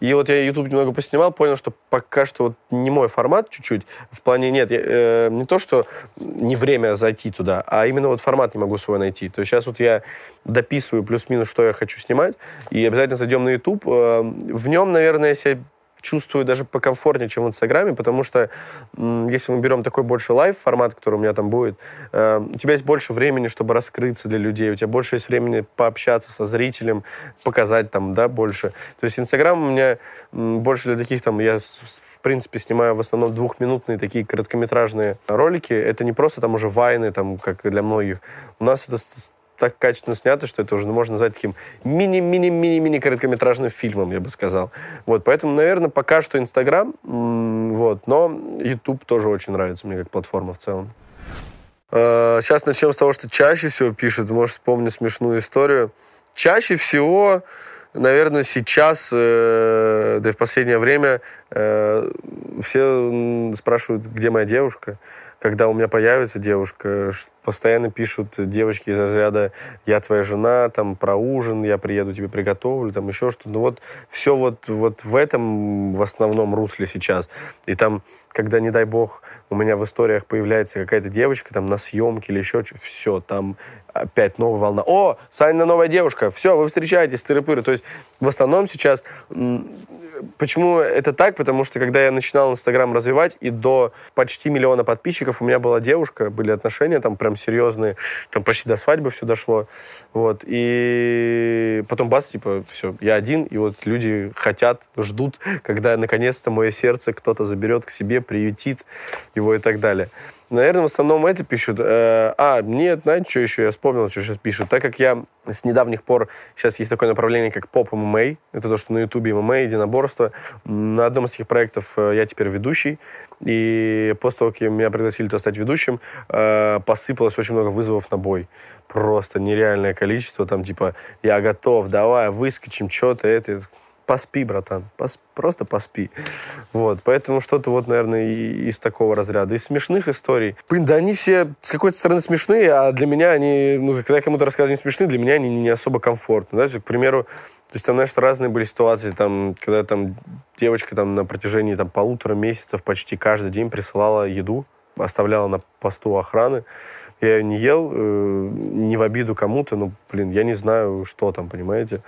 И вот я YouTube немного поснимал, понял, что пока что вот не мой формат чуть-чуть, в плане нет, я, э, не то, что не время зайти туда, а именно вот формат не могу свой найти. То есть сейчас вот я дописываю плюс-минус, что я хочу снимать, и обязательно зайдем на YouTube. Эм, в нем, наверное, я себя чувствую даже покомфортнее, чем в Инстаграме, потому что если мы берем такой больше лайв-формат, который у меня там будет, э, у тебя есть больше времени, чтобы раскрыться для людей, у тебя больше есть времени пообщаться со зрителем, показать там, да, больше. То есть Инстаграм у меня больше для таких там, я в принципе снимаю в основном двухминутные такие короткометражные ролики. Это не просто там уже вайны, там, как для многих. У нас это так качественно снято, что это уже можно назвать таким мини-мини-мини-мини короткометражным фильмом, я бы сказал. Вот, поэтому, наверное, пока что Инстаграм, вот, но Ютуб тоже очень нравится мне как платформа в целом. Сейчас э, начнем с того, что чаще всего пишут. Может, вспомню смешную историю. Чаще всего, наверное, сейчас, э, да и в последнее время, э, все спрашивают, где моя девушка когда у меня появится девушка, постоянно пишут девочки из разряда «я твоя жена», там, «про ужин», «я приеду, тебе приготовлю», там, еще что-то. Ну вот все вот, вот в этом в основном русле сейчас. И там, когда, не дай бог, у меня в историях появляется какая-то девочка там на съемке или еще что-то, все, там опять новая волна. О, Санина новая девушка, все, вы встречаетесь, тыры-пыры. То есть в основном сейчас почему это так? Потому что когда я начинал Инстаграм развивать, и до почти миллиона подписчиков у меня была девушка, были отношения там прям серьезные, там почти до свадьбы все дошло. Вот. И потом бас, типа, все, я один, и вот люди хотят, ждут, когда наконец-то мое сердце кто-то заберет к себе, приютит его и так далее. Наверное, в основном это пишут. Э, а, нет, знаете, что еще? Я вспомнил, что сейчас пишут. Так как я с недавних пор, сейчас есть такое направление, как поп ММА. Это то, что на Ютубе ММА, единоборство. На одном из этих проектов э, я теперь ведущий. И после того, как меня пригласили туда стать ведущим, э, посыпалось очень много вызовов на бой. Просто нереальное количество. Там типа, я готов, давай, выскочим, что-то это поспи, братан, пос, просто поспи. Вот, поэтому что-то вот, наверное, и, из такого разряда. Из смешных историй. Блин, да они все с какой-то стороны смешные, а для меня они, ну, когда я кому-то рассказываю, они смешные, для меня они не особо комфортны. Да? к примеру, то есть там, знаешь, разные были ситуации, там, когда там девочка там на протяжении там полутора месяцев почти каждый день присылала еду, оставляла на посту охраны. Я ее не ел, э, не в обиду кому-то, но, ну, блин, я не знаю, что там, понимаете.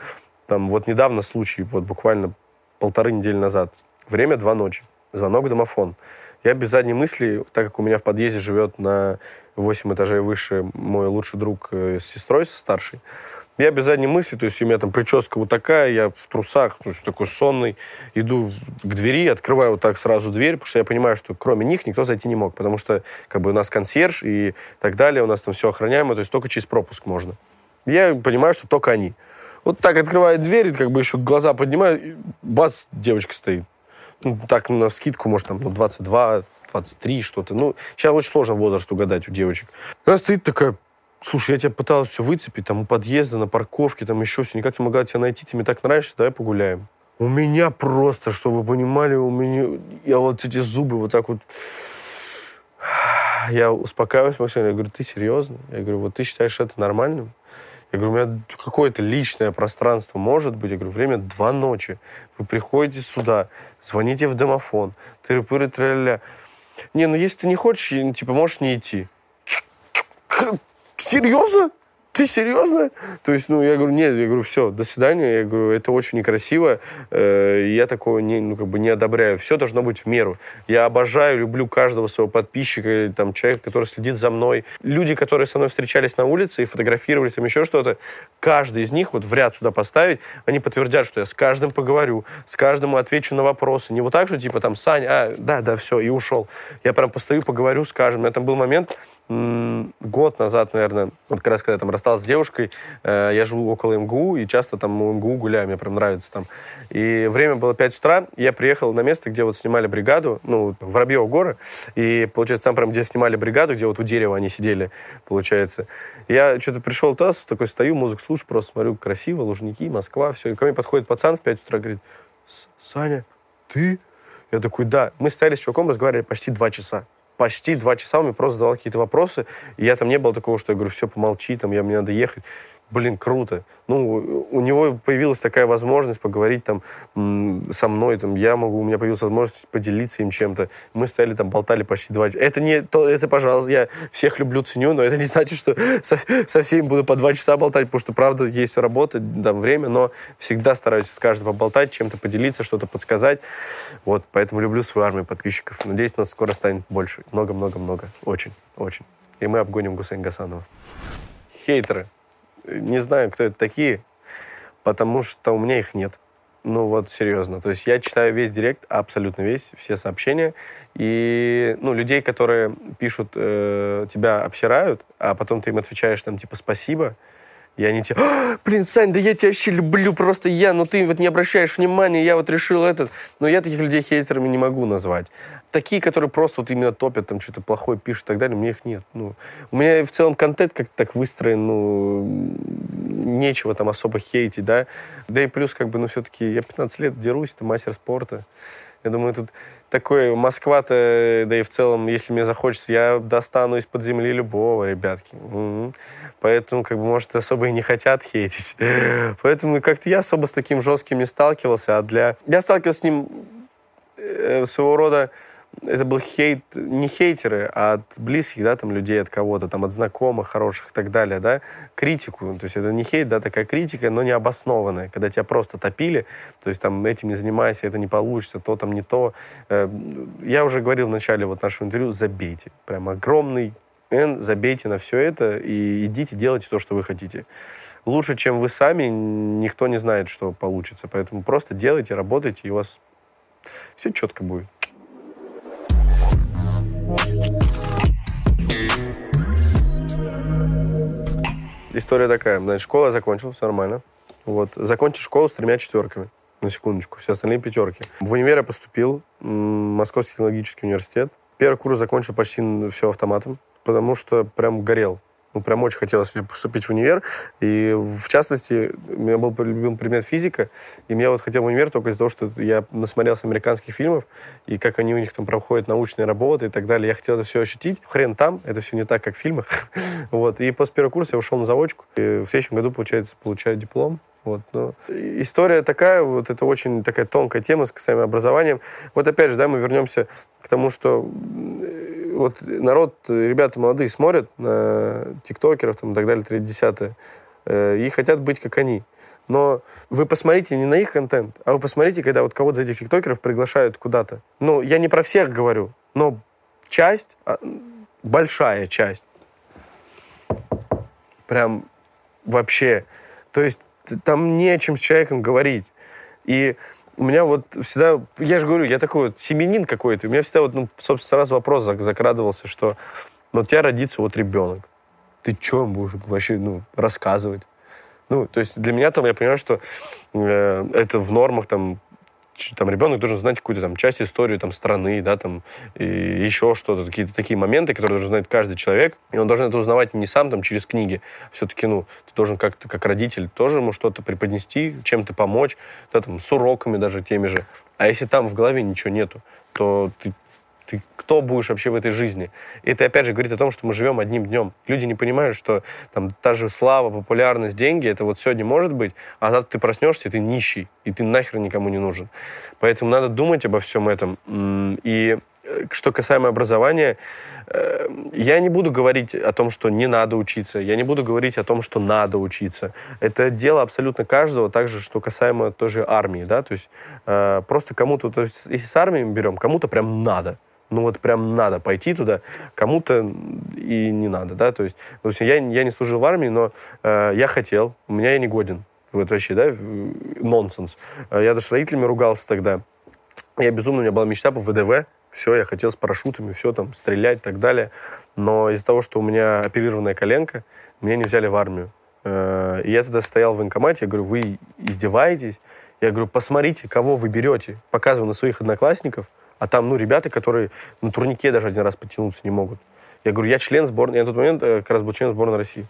Там вот недавно случай, вот буквально полторы недели назад. Время два ночи. Звонок домофон. Я без задней мысли, так как у меня в подъезде живет на 8 этажей выше мой лучший друг э, с сестрой, со старшей, я без задней мысли, то есть у меня там прическа вот такая, я в трусах, то есть такой сонный, иду к двери, открываю вот так сразу дверь, потому что я понимаю, что кроме них никто зайти не мог, потому что как бы у нас консьерж и так далее, у нас там все охраняемо, то есть только через пропуск можно. Я понимаю, что только они. Вот так открывает дверь, как бы еще глаза поднимает. и бац, девочка стоит. Ну, так, на скидку, может, там, 22, 23, что-то. Ну, сейчас очень сложно возраст угадать у девочек. Она стоит такая, слушай, я тебя пыталась все выцепить, там, у подъезда, на парковке, там, еще все, никак не могла тебя найти, ты мне так нравишься, давай погуляем. У меня просто, чтобы вы понимали, у меня... Я вот эти зубы вот так вот... Я успокаиваюсь, Максим, я говорю, ты серьезно? Я говорю, вот ты считаешь это нормальным? Я говорю, у меня какое-то личное пространство может быть. Я говорю, время два ночи. Вы приходите сюда, звоните в домофон, тыры-пыры, тря Не, ну если ты не хочешь, типа можешь не идти. Серьезно? ты серьезно? То есть, ну, я говорю, нет, я говорю, все, до свидания, я говорю, это очень некрасиво, э, я такого не, ну, как бы не одобряю. Все должно быть в меру. Я обожаю, люблю каждого своего подписчика, или, э, там, человека, который следит за мной. Люди, которые со мной встречались на улице и фотографировались, там еще что-то, каждый из них, вот в ряд сюда поставить, они подтвердят, что я с каждым поговорю, с каждому отвечу на вопросы. Не вот так же, типа, там, Саня, а, да, да, все, и ушел. Я прям постою, поговорю с каждым. Это был момент м -м, год назад, наверное, вот как раз когда я там расстался осталась с девушкой. Э, я живу около МГУ, и часто там у МГУ гуляю мне прям нравится там. И время было 5 утра, я приехал на место, где вот снимали бригаду, ну, в Воробьево горы, и, получается, там прям где снимали бригаду, где вот у дерева они сидели, получается. Я что-то пришел туда, такой стою, музыку слушаю, просто смотрю, красиво, Лужники, Москва, все. И ко мне подходит пацан в 5 утра, говорит, Саня, ты? Я такой, да. Мы стояли с чуваком, разговаривали почти два часа почти два часа он мне просто задавал какие-то вопросы, и я там не было такого, что я говорю, все, помолчи, там, я, мне надо ехать блин, круто. Ну, у него появилась такая возможность поговорить там со мной, там, я могу, у меня появилась возможность поделиться им чем-то. Мы стояли там, болтали почти два часа. Это не, то, это, пожалуйста, я всех люблю, ценю, но это не значит, что со, со всеми буду по два часа болтать, потому что, правда, есть работа, там, время, но всегда стараюсь с каждым поболтать, чем-то поделиться, что-то подсказать. Вот, поэтому люблю свою армию подписчиков. Надеюсь, нас скоро станет больше. Много-много-много. Очень, очень. И мы обгоним Гусейн Гасанова. Хейтеры не знаю, кто это такие, потому что у меня их нет. Ну вот, серьезно. То есть я читаю весь директ, абсолютно весь, все сообщения. И, ну, людей, которые пишут, э, тебя обсирают, а потом ты им отвечаешь там типа «спасибо», и они тебе, «А, блин, Сань, да я тебя вообще люблю, просто я, но ты вот не обращаешь внимания, я вот решил этот. Но я таких людей хейтерами не могу назвать. Такие, которые просто вот именно топят, там что-то плохое пишут и так далее, у меня их нет. Ну, у меня в целом контент как-то так выстроен, ну, нечего там особо хейтить, да. Да и плюс, как бы, ну все-таки я 15 лет дерусь, это мастер спорта. Я думаю, тут такой Москва-то, да и в целом, если мне захочется, я достану из-под земли любого, ребятки. М-м-м. Поэтому, как бы, может, особо и не хотят хейтить. Поэтому как-то я особо с таким жестким не сталкивался, а для... Я сталкивался с ним э, своего рода это был хейт, не хейтеры, а от близких, да, там, людей, от кого-то, там, от знакомых, хороших и так далее, да, критику, то есть это не хейт, да, такая критика, но не обоснованная, когда тебя просто топили, то есть там, этим не занимайся, это не получится, то там не то. Э, я уже говорил в начале вот нашего интервью, забейте, прям огромный N, забейте на все это и идите, делайте то, что вы хотите. Лучше, чем вы сами, никто не знает, что получится. Поэтому просто делайте, работайте, и у вас все четко будет. История такая, значит, школа закончил все нормально. Вот, закончил школу с тремя четверками, на секундочку, все остальные пятерки. В универ я поступил, Московский технологический университет. Первый курс закончил почти все автоматом, потому что прям горел ну, прям очень хотелось мне поступить в универ. И, в частности, у меня был любимый предмет физика, и меня вот хотел в универ только из-за того, что я насмотрелся американских фильмов, и как они у них там проходят научные работы и так далее. Я хотел это все ощутить. Хрен там, это все не так, как в фильмах. вот. И после первого курса я ушел на заочку. И в следующем году, получается, получаю диплом. Вот. Но ну, история такая, вот это очень такая тонкая тема с самим образованием. Вот опять же, да, мы вернемся к тому, что э, вот народ, ребята молодые смотрят на тиктокеров там, и так далее, 30 э, и хотят быть как они. Но вы посмотрите не на их контент, а вы посмотрите, когда вот кого-то из этих тиктокеров приглашают куда-то. Ну, я не про всех говорю, но часть, а, большая часть, прям вообще. То есть там не о чем с человеком говорить. И у меня вот всегда, я же говорю, я такой вот семенин какой-то, у меня всегда вот, ну, собственно, сразу вопрос закрадывался, что ну, у тебя родится вот ребенок, ты что будешь вообще, ну, рассказывать? Ну, то есть для меня там, я понимаю, что э, это в нормах там там ребенок должен знать какую-то там часть истории там страны, да, там и еще что-то, какие-то такие моменты, которые должен знать каждый человек, и он должен это узнавать не сам там через книги, все-таки, ну, ты должен как-то, как родитель, тоже ему что-то преподнести, чем-то помочь, да, там, с уроками даже теми же. А если там в голове ничего нету, то ты кто будешь вообще в этой жизни. И это, опять же, говорит о том, что мы живем одним днем. Люди не понимают, что там та же слава, популярность, деньги, это вот сегодня может быть, а завтра ты проснешься, и ты нищий, и ты нахер никому не нужен. Поэтому надо думать обо всем этом. И э, что касаемо образования, э, я не буду говорить о том, что не надо учиться, я не буду говорить о том, что надо учиться. Это дело абсолютно каждого, также, что касаемо той же армии, да, то есть э, просто кому-то, то есть, если с армией берем, кому-то прям надо, ну вот прям надо пойти туда, кому-то и не надо, да, то есть, то ну, есть я, я не служил в армии, но э, я хотел, у меня я не годен, вот вообще, да, нонсенс. Э, я даже с родителями ругался тогда, я безумно, у меня была мечта по ВДВ, все, я хотел с парашютами, все там, стрелять и так далее. Но из-за того, что у меня оперированная коленка, меня не взяли в армию. Э, и я тогда стоял в военкомате, я говорю, вы издеваетесь? Я говорю, посмотрите, кого вы берете. Показываю на своих одноклассников. А там, ну, ребята, которые на турнике даже один раз потянуться не могут. Я говорю, я член сборной, я на тот момент э, как раз был член сборной России.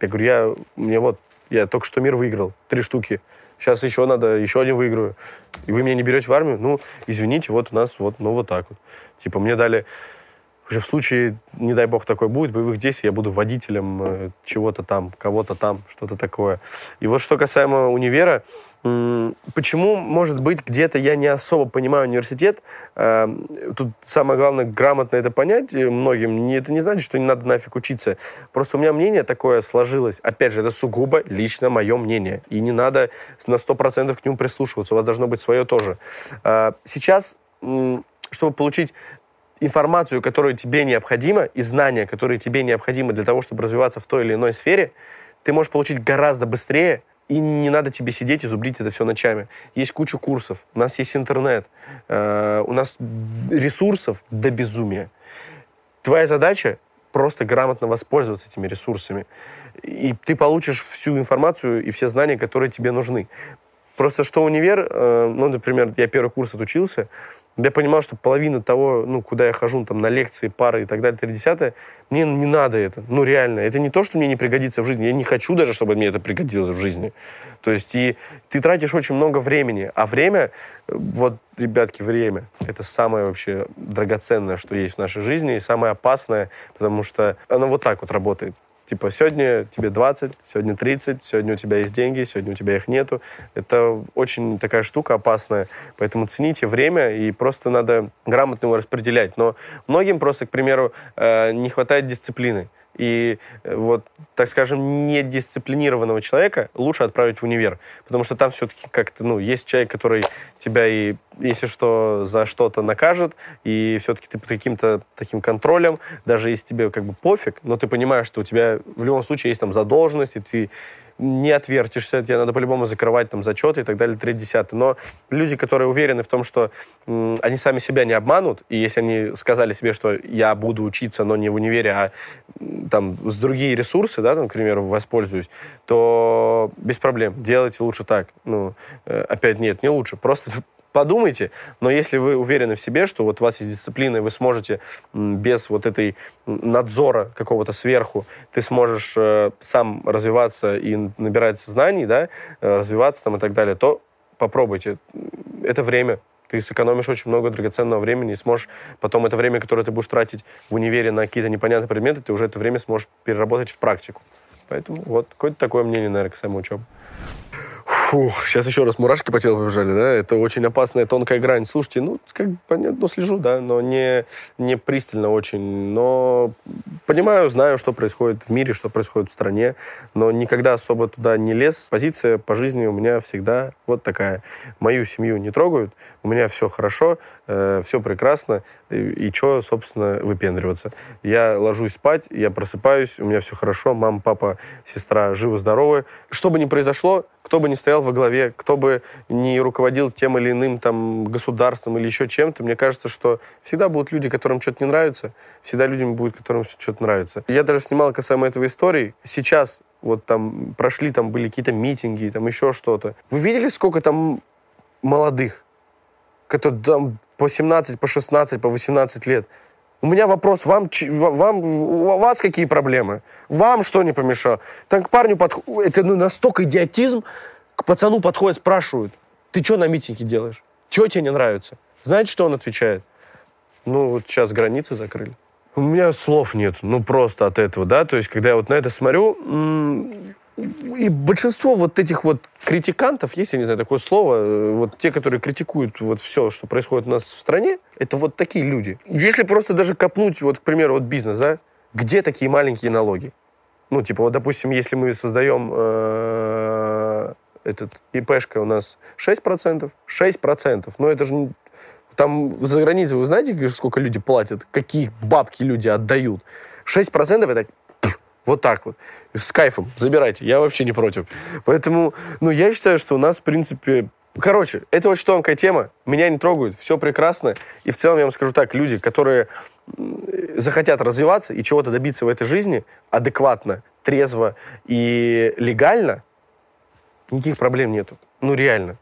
Я говорю, я, мне вот, я только что мир выиграл, три штуки. Сейчас еще надо, еще один выиграю. И вы меня не берете в армию? Ну, извините, вот у нас вот, ну, вот так вот. Типа, мне дали уже в случае, не дай бог, такой будет, боевых действий, я буду водителем э, чего-то там, кого-то там, что-то такое. И вот что касаемо универа, почему, может быть, где-то я не особо понимаю университет, э, тут самое главное грамотно это понять э, многим, это не значит, что не надо нафиг учиться. Просто у меня мнение такое сложилось, опять же, это сугубо лично мое мнение, и не надо на 100% к нему прислушиваться, у вас должно быть свое тоже. Сейчас чтобы получить информацию, которая тебе необходима, и знания, которые тебе необходимы для того, чтобы развиваться в той или иной сфере, ты можешь получить гораздо быстрее, и не надо тебе сидеть и зубрить это все ночами. Есть куча курсов, у нас есть интернет, э, у нас ресурсов до безумия. Твоя задача просто грамотно воспользоваться этими ресурсами. И ты получишь всю информацию и все знания, которые тебе нужны. Просто что универ, э, ну, например, я первый курс отучился, я понимал, что половина того, ну, куда я хожу, ну, там, на лекции, пары и так далее, 30 мне не надо это. Ну, реально. Это не то, что мне не пригодится в жизни. Я не хочу даже, чтобы мне это пригодилось в жизни. То есть, и ты тратишь очень много времени. А время, вот, ребятки, время — это самое вообще драгоценное, что есть в нашей жизни, и самое опасное, потому что оно вот так вот работает. Типа, сегодня тебе 20, сегодня 30, сегодня у тебя есть деньги, сегодня у тебя их нету. Это очень такая штука опасная. Поэтому цените время, и просто надо грамотно его распределять. Но многим просто, к примеру, э, не хватает дисциплины и э, вот, так скажем, недисциплинированного человека лучше отправить в универ. Потому что там все-таки как-то, ну, есть человек, который тебя и, если что, за что-то накажет, и все-таки ты под каким-то таким контролем, даже если тебе как бы пофиг, но ты понимаешь, что у тебя в любом случае есть там задолженность, и ты не отвертишься, тебе надо по-любому закрывать там зачеты и так далее, десятые, Но люди, которые уверены в том, что м, они сами себя не обманут, и если они сказали себе, что я буду учиться, но не в универе, а там с другие ресурсы, да, там, к примеру, воспользуюсь, то без проблем, делайте лучше так. Ну, э, опять нет, не лучше, просто подумайте, но если вы уверены в себе, что вот у вас есть дисциплина, и вы сможете без вот этой надзора какого-то сверху, ты сможешь э, сам развиваться и набирать знаний, да, э, развиваться там и так далее, то попробуйте. Это время, ты сэкономишь очень много драгоценного времени и сможешь потом это время, которое ты будешь тратить в универе на какие-то непонятные предметы, ты уже это время сможешь переработать в практику. Поэтому вот какое-то такое мнение, наверное, к самоучебу. Фух, сейчас еще раз мурашки по телу побежали, да? Это очень опасная тонкая грань. Слушайте, ну, как понятно, слежу, да, но не, не пристально очень. Но понимаю, знаю, что происходит в мире, что происходит в стране, но никогда особо туда не лез. Позиция по жизни у меня всегда вот такая. Мою семью не трогают, у меня все хорошо, э, все прекрасно, и, и что, собственно, выпендриваться. Я ложусь спать, я просыпаюсь, у меня все хорошо, мама, папа, сестра живы-здоровы. Что бы ни произошло, кто бы ни стоял во главе, кто бы не руководил тем или иным там государством или еще чем-то, мне кажется, что всегда будут люди, которым что-то не нравится, всегда людям будет, которым что-то нравится. Я даже снимал касаемо этого истории. Сейчас вот там прошли, там были какие-то митинги, там еще что-то. Вы видели, сколько там молодых, которые там по 17, по 16, по 18 лет? У меня вопрос, вам, вам, у вас какие проблемы? Вам что не помешало? Так парню подходит... Это ну, настолько идиотизм, пацану подходят, спрашивают, ты что на митинге делаешь? Чего тебе не нравится? Знаете, что он отвечает? Ну, вот сейчас границы закрыли. У меня слов нет, ну просто от этого, да, то есть, когда я вот на это смотрю, и большинство вот этих вот критикантов, есть, я не знаю, такое слово, э, вот те, которые критикуют вот все, что происходит у нас в стране, это вот такие люди. Если просто даже копнуть, вот, к примеру, вот бизнес, да, где такие маленькие налоги? Ну, типа, вот, допустим, если мы создаем э, этот ИПшка у нас 6%, 6%, но это же там за границей, вы знаете, сколько люди платят, какие бабки люди отдают? 6% это вот так вот. С кайфом. Забирайте. Я вообще не против. Поэтому, ну, я считаю, что у нас, в принципе... Короче, это очень тонкая тема. Меня не трогают. Все прекрасно. И в целом я вам скажу так. Люди, которые захотят развиваться и чего-то добиться в этой жизни адекватно, трезво и легально, Никаких проблем нету. Ну, реально.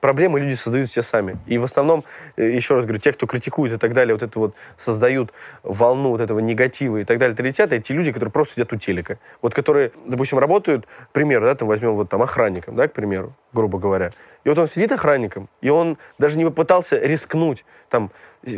Проблемы люди создают все сами. И в основном, э, еще раз говорю, те, кто критикует и так далее, вот это вот создают волну вот этого негатива и так далее, летят, это те люди, которые просто сидят у телека. Вот которые, допустим, работают, к примеру, да, там возьмем вот там охранником, да, к примеру, грубо говоря. И вот он сидит охранником, и он даже не попытался рискнуть, там,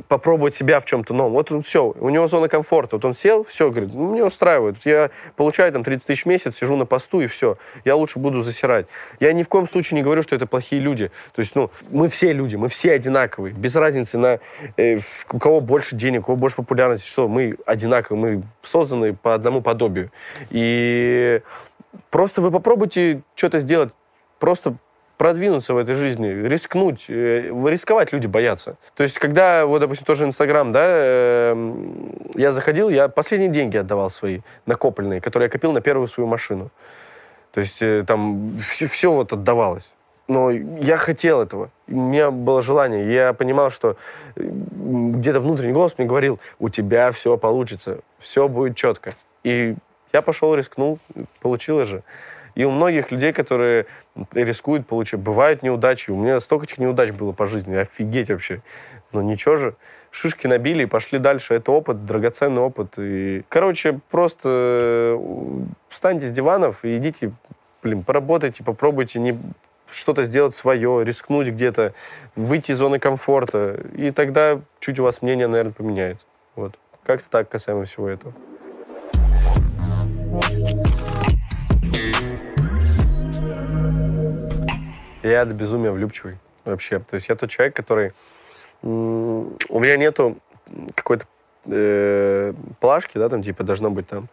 попробовать себя в чем-то новом. Вот он все, у него зона комфорта. Вот он сел, все, говорит, ну, мне устраивает. Я получаю там 30 тысяч в месяц, сижу на посту и все. Я лучше буду засирать. Я ни в коем случае не говорю, что это плохие люди. То есть, ну, мы все люди, мы все одинаковые. Без разницы на э, у кого больше денег, у кого больше популярности, что мы одинаковые, мы созданы по одному подобию. И просто вы попробуйте что-то сделать. Просто продвинуться в этой жизни, рискнуть. Э, рисковать люди боятся. То есть, когда, вот, допустим, тоже Инстаграм, да, эм, я заходил, я последние деньги отдавал свои, накопленные, которые я копил на первую свою машину. То есть, э, там все, все вот отдавалось. Но я хотел этого. У меня было желание. Я понимал, что где-то внутренний голос мне говорил, у тебя все получится, все будет четко. И я пошел, рискнул, получилось же. И у многих людей, которые рискуют получить, бывают неудачи. У меня столько неудач было по жизни, офигеть вообще. но ну, ничего же, шишки набили и пошли дальше. Это опыт, драгоценный опыт. И, короче, просто э, встаньте с диванов и идите, блин, поработайте, попробуйте не что-то сделать свое, рискнуть где-то, выйти из зоны комфорта. И тогда чуть у вас мнение, наверное, поменяется. Вот. Как-то так касаемо всего этого. Я до безумия влюбчивый вообще. То есть я тот человек, который... У меня нету какой-то э, плашки, да, там, типа, должно быть там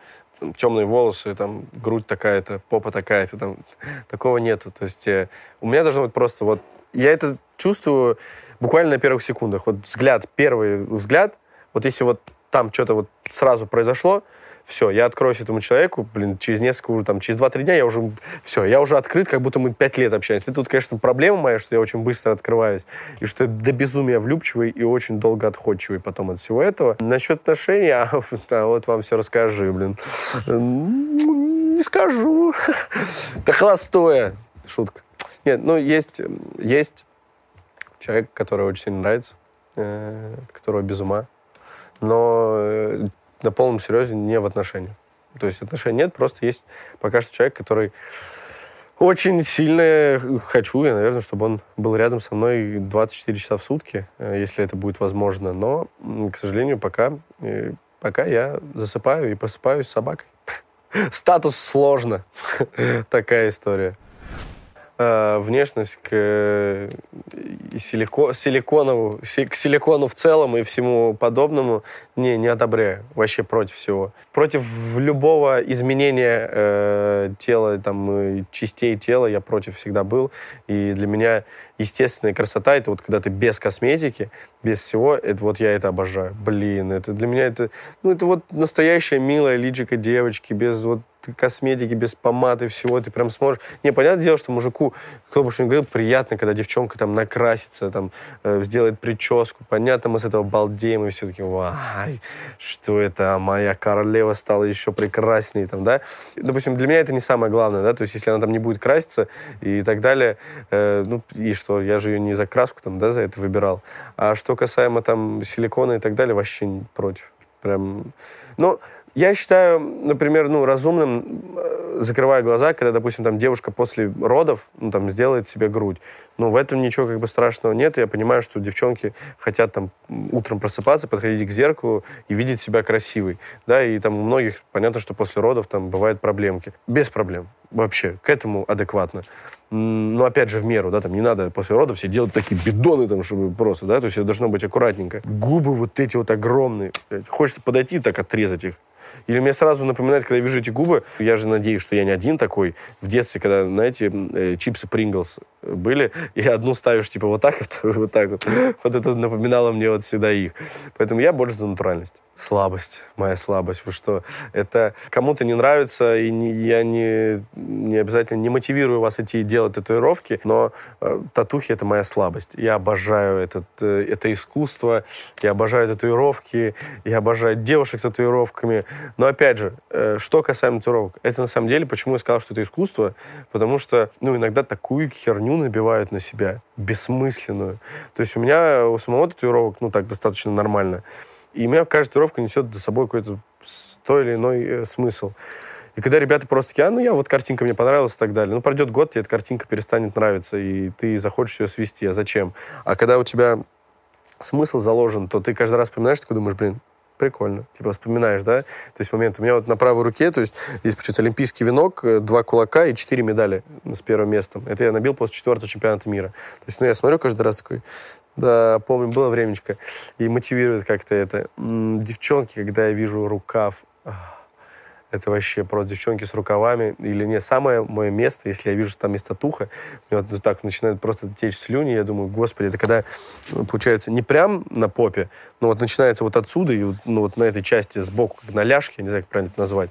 темные волосы, там, грудь такая-то, попа такая-то, там, такого нету. То есть э, у меня должно быть просто вот... Я это чувствую буквально на первых секундах. Вот взгляд, первый взгляд, вот если вот там что-то вот сразу произошло, все, я откроюсь этому человеку, блин, через несколько, уже там, через 2-3 дня я уже, все, я уже открыт, как будто мы 5 лет общаемся. И тут, конечно, проблема моя, что я очень быстро открываюсь, и что я до безумия влюбчивый и очень долго отходчивый потом от всего этого. Насчет отношений, а, а вот вам все расскажи, блин. Ну, не скажу. Да холостое. Шутка. Нет, ну, есть, есть человек, который очень сильно нравится, э, которого без ума. Но э, на полном серьезе не в отношениях. То есть отношений нет, просто есть пока что человек, который очень сильно хочу, я, наверное, чтобы он был рядом со мной 24 часа в сутки, э, если это будет возможно. Но, к сожалению, пока, э, пока я засыпаю и просыпаюсь с собакой. Статус сложно. Такая история. Э, внешность к э, силико, силиконову, к силикону в целом и всему подобному не, не одобряю. Вообще против всего. Против любого изменения э, тела, там, э, частей тела я против всегда был. И для меня естественная красота — это вот когда ты без косметики, без всего, это вот я это обожаю. Блин, это для меня это... Ну, это вот настоящая милая личико девочки без вот косметики, без помады, всего, ты прям сможешь... Не, понятное дело, что мужику, кто бы что ни говорил, приятно, когда девчонка там накрасится, там, э, сделает прическу. Понятно, мы с этого балдеем, и все таки вай, что это, а моя королева стала еще прекраснее, там, да? Допустим, для меня это не самое главное, да, то есть если она там не будет краситься и так далее, э, ну, и что, я же ее не за краску там, да, за это выбирал. А что касаемо там силикона и так далее, вообще не против. Прям, ну, но я считаю, например, ну, разумным, э, закрывая глаза, когда, допустим, там девушка после родов, ну, там, сделает себе грудь. Ну, в этом ничего как бы страшного нет. Я понимаю, что девчонки хотят там утром просыпаться, подходить к зеркалу и видеть себя красивой. Да, и там у многих понятно, что после родов там бывают проблемки. Без проблем. Вообще. К этому адекватно но ну, опять же в меру, да, там не надо после родов все делать такие бидоны там, чтобы просто, да, то есть это должно быть аккуратненько. Губы вот эти вот огромные, хочется подойти так отрезать их. Или мне сразу напоминает, когда я вижу эти губы, я же надеюсь, что я не один такой. В детстве, когда, знаете, э, чипсы Принглс были, и одну ставишь типа вот так, вот так вот. Вот это напоминало мне вот всегда их. Поэтому я больше за натуральность слабость, моя слабость. Вы что? Это кому-то не нравится, и не, я не, не обязательно не мотивирую вас идти делать татуировки, но э, татухи — это моя слабость. Я обожаю этот, э, это искусство, я обожаю татуировки, я обожаю девушек с татуировками. Но опять же, э, что касаемо татуировок, это на самом деле, почему я сказал, что это искусство, потому что ну, иногда такую херню набивают на себя, бессмысленную. То есть у меня у самого татуировок ну так достаточно нормально. И у меня каждая татуировка несет за собой какой-то то или иной э, смысл. И когда ребята просто такие, а, ну я вот картинка мне понравилась и так далее. Ну, пройдет год, тебе эта картинка перестанет нравиться, и ты захочешь ее свести, а зачем? А когда у тебя смысл заложен, то ты каждый раз вспоминаешь, такой думаешь, блин, прикольно. Типа вспоминаешь, да? То есть момент. У меня вот на правой руке, то есть здесь почему-то олимпийский венок, э, два кулака и четыре медали с первым местом. Это я набил после четвертого чемпионата мира. То есть, ну, я смотрю каждый раз такой, да, помню, было времечко. И мотивирует как-то это. Девчонки, когда я вижу рукав, это вообще просто девчонки с рукавами. Или не самое мое место, если я вижу, что там есть татуха, у меня вот ну, так начинает просто течь слюни, я думаю, господи, это когда, ну, получается, не прям на попе, но вот начинается вот отсюда, и вот, ну, вот на этой части сбоку, как на ляжке, не знаю, как правильно это назвать.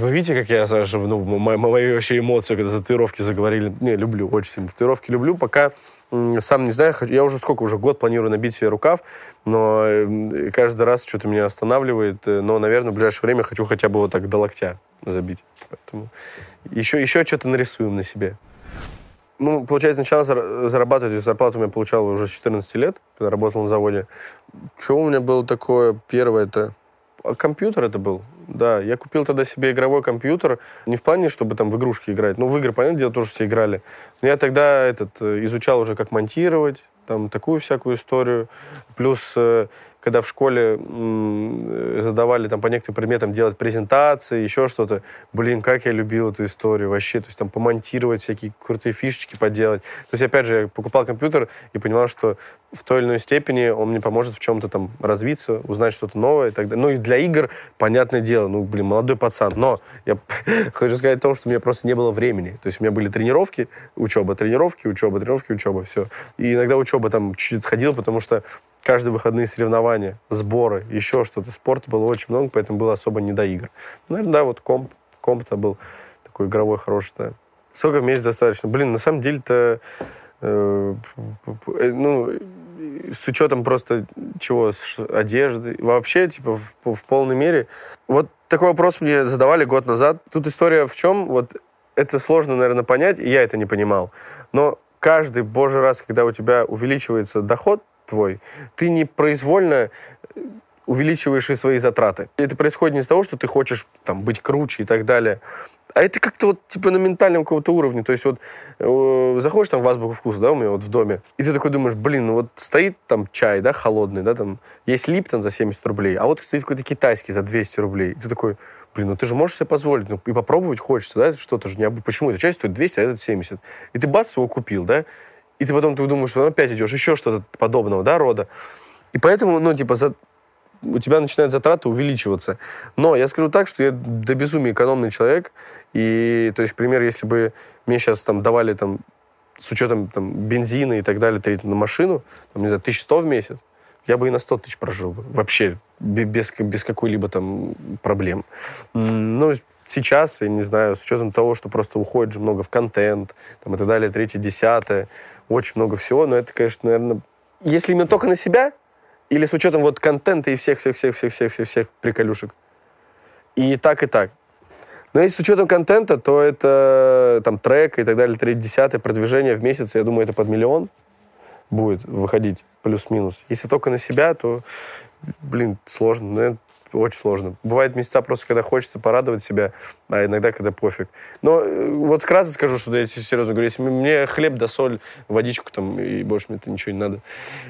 Вы видите, как я, Саша, ну, мои, мои вообще эмоции, когда татуировки заговорили? Не, люблю, очень сильно татуировки люблю, пока сам не знаю, я уже сколько, уже год планирую набить себе рукав, но э, каждый раз что-то меня останавливает, э, но, наверное, в ближайшее время хочу хотя бы вот так до локтя забить. Поэтому еще, еще что-то нарисуем на себе. Ну, получается, сначала зарабатывать, зарплату я получал уже с 14 лет, когда работал на заводе. Что у меня было такое первое-то? А компьютер это был, да. Я купил тогда себе игровой компьютер. Не в плане, чтобы там в игрушки играть. Ну, в игры, понятное дело, тоже все играли. Но я тогда этот, э, изучал уже, как монтировать, там такую всякую историю. Плюс э, когда в школе задавали там по некоторым предметам делать презентации, еще что-то. Блин, как я любил эту историю вообще. То есть там помонтировать всякие крутые фишечки поделать. То есть, опять же, я покупал компьютер и понимал, что в той или иной степени он мне поможет в чем-то там развиться, узнать что-то новое и так далее. Ну и для игр, понятное дело, ну, блин, молодой пацан. Но я хочу сказать о том, что у меня просто не было времени. То есть у меня были тренировки, учеба, тренировки, учеба, тренировки, учеба, все. И иногда учеба там чуть-чуть отходила, потому что каждые выходные соревнования, сборы, еще что-то. Спорта было очень много, поэтому было особо не до игр. Ну, наверное, да, вот комп, комп-то был такой игровой хороший. то, Сколько в месяц достаточно? Блин, на самом деле-то, э, э ну, с учетом просто чего, с одежды, вообще, типа, в, в полной мере. Вот такой вопрос мне задавали год назад. Тут история в чем? Вот это сложно, наверное, понять, и я это не понимал. Но каждый божий раз, когда у тебя увеличивается доход, твой. Ты не произвольно э, увеличиваешь и свои затраты. Это происходит не из того, что ты хочешь там быть круче и так далее, а это как-то вот типа на ментальном каком-то уровне. То есть вот э, заходишь там в азбуку вкуса, да, у меня вот в доме, и ты такой думаешь, блин, ну вот стоит там чай, да, холодный, да, там есть липтон за 70 рублей, а вот стоит какой-то китайский за 200 рублей. И ты такой, блин, ну ты же можешь себе позволить, ну и попробовать хочется, да, что-то же не... Почему эта чай стоит 200, а этот 70? И ты бац, его купил, да, и ты потом ты думаешь, что опять идешь, еще что-то подобного, да, рода. И поэтому, ну, типа, за... у тебя начинают затраты увеличиваться. Но я скажу так, что я до безумия экономный человек, и, то есть, пример, если бы мне сейчас там давали там с учетом там, бензина и так далее, тратить на машину, там, не знаю, 1100 в месяц, я бы и на 100 тысяч прожил бы. Вообще, без, без какой-либо там проблем. Ну, сейчас, я не знаю, с учетом того, что просто уходит же много в контент, там и так далее, третье, десятое, очень много всего, но это, конечно, наверное, если именно только на себя, или с учетом вот контента и всех, всех, всех, всех, всех, всех, всех приколюшек. И так, и так. Но если с учетом контента, то это там трек и так далее, 30 продвижение в месяц, я думаю, это под миллион будет выходить, плюс-минус. Если только на себя, то, блин, сложно. Наверное, очень сложно. Бывают места просто, когда хочется порадовать себя, а иногда, когда пофиг. Но э, вот вкратце скажу, что я серьезно говорю, если мне хлеб да соль, водичку там, и больше мне это ничего не надо.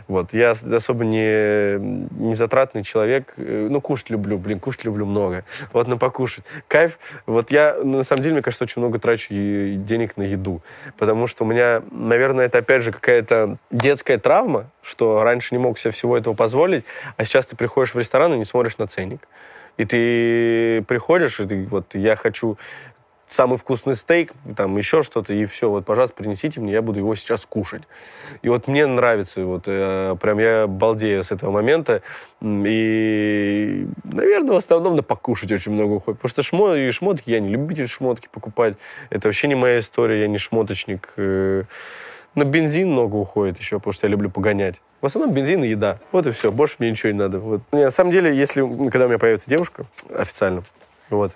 Вот. Я особо не, не затратный человек. Э, ну, кушать люблю, блин, кушать люблю много. Вот на покушать. Кайф. Вот я, на самом деле, мне кажется, очень много трачу денег на еду. Потому что у меня, наверное, это опять же какая-то детская травма, что раньше не мог себе всего этого позволить, а сейчас ты приходишь в ресторан и не смотришь на ценник денег. И ты приходишь, и ты, вот я хочу самый вкусный стейк, там еще что-то, и все, вот, пожалуйста, принесите мне, я буду его сейчас кушать. И вот мне нравится, вот, э, прям я балдею с этого момента, и, наверное, в основном на покушать очень много уходит, потому что шмо и шмотки, я не любитель шмотки покупать, это вообще не моя история, я не шмоточник, э, на бензин много уходит еще, потому что я люблю погонять. В основном бензин и еда. Вот и все, больше мне ничего не надо. Вот. Не, на самом деле, если, когда у меня появится девушка официально, вот,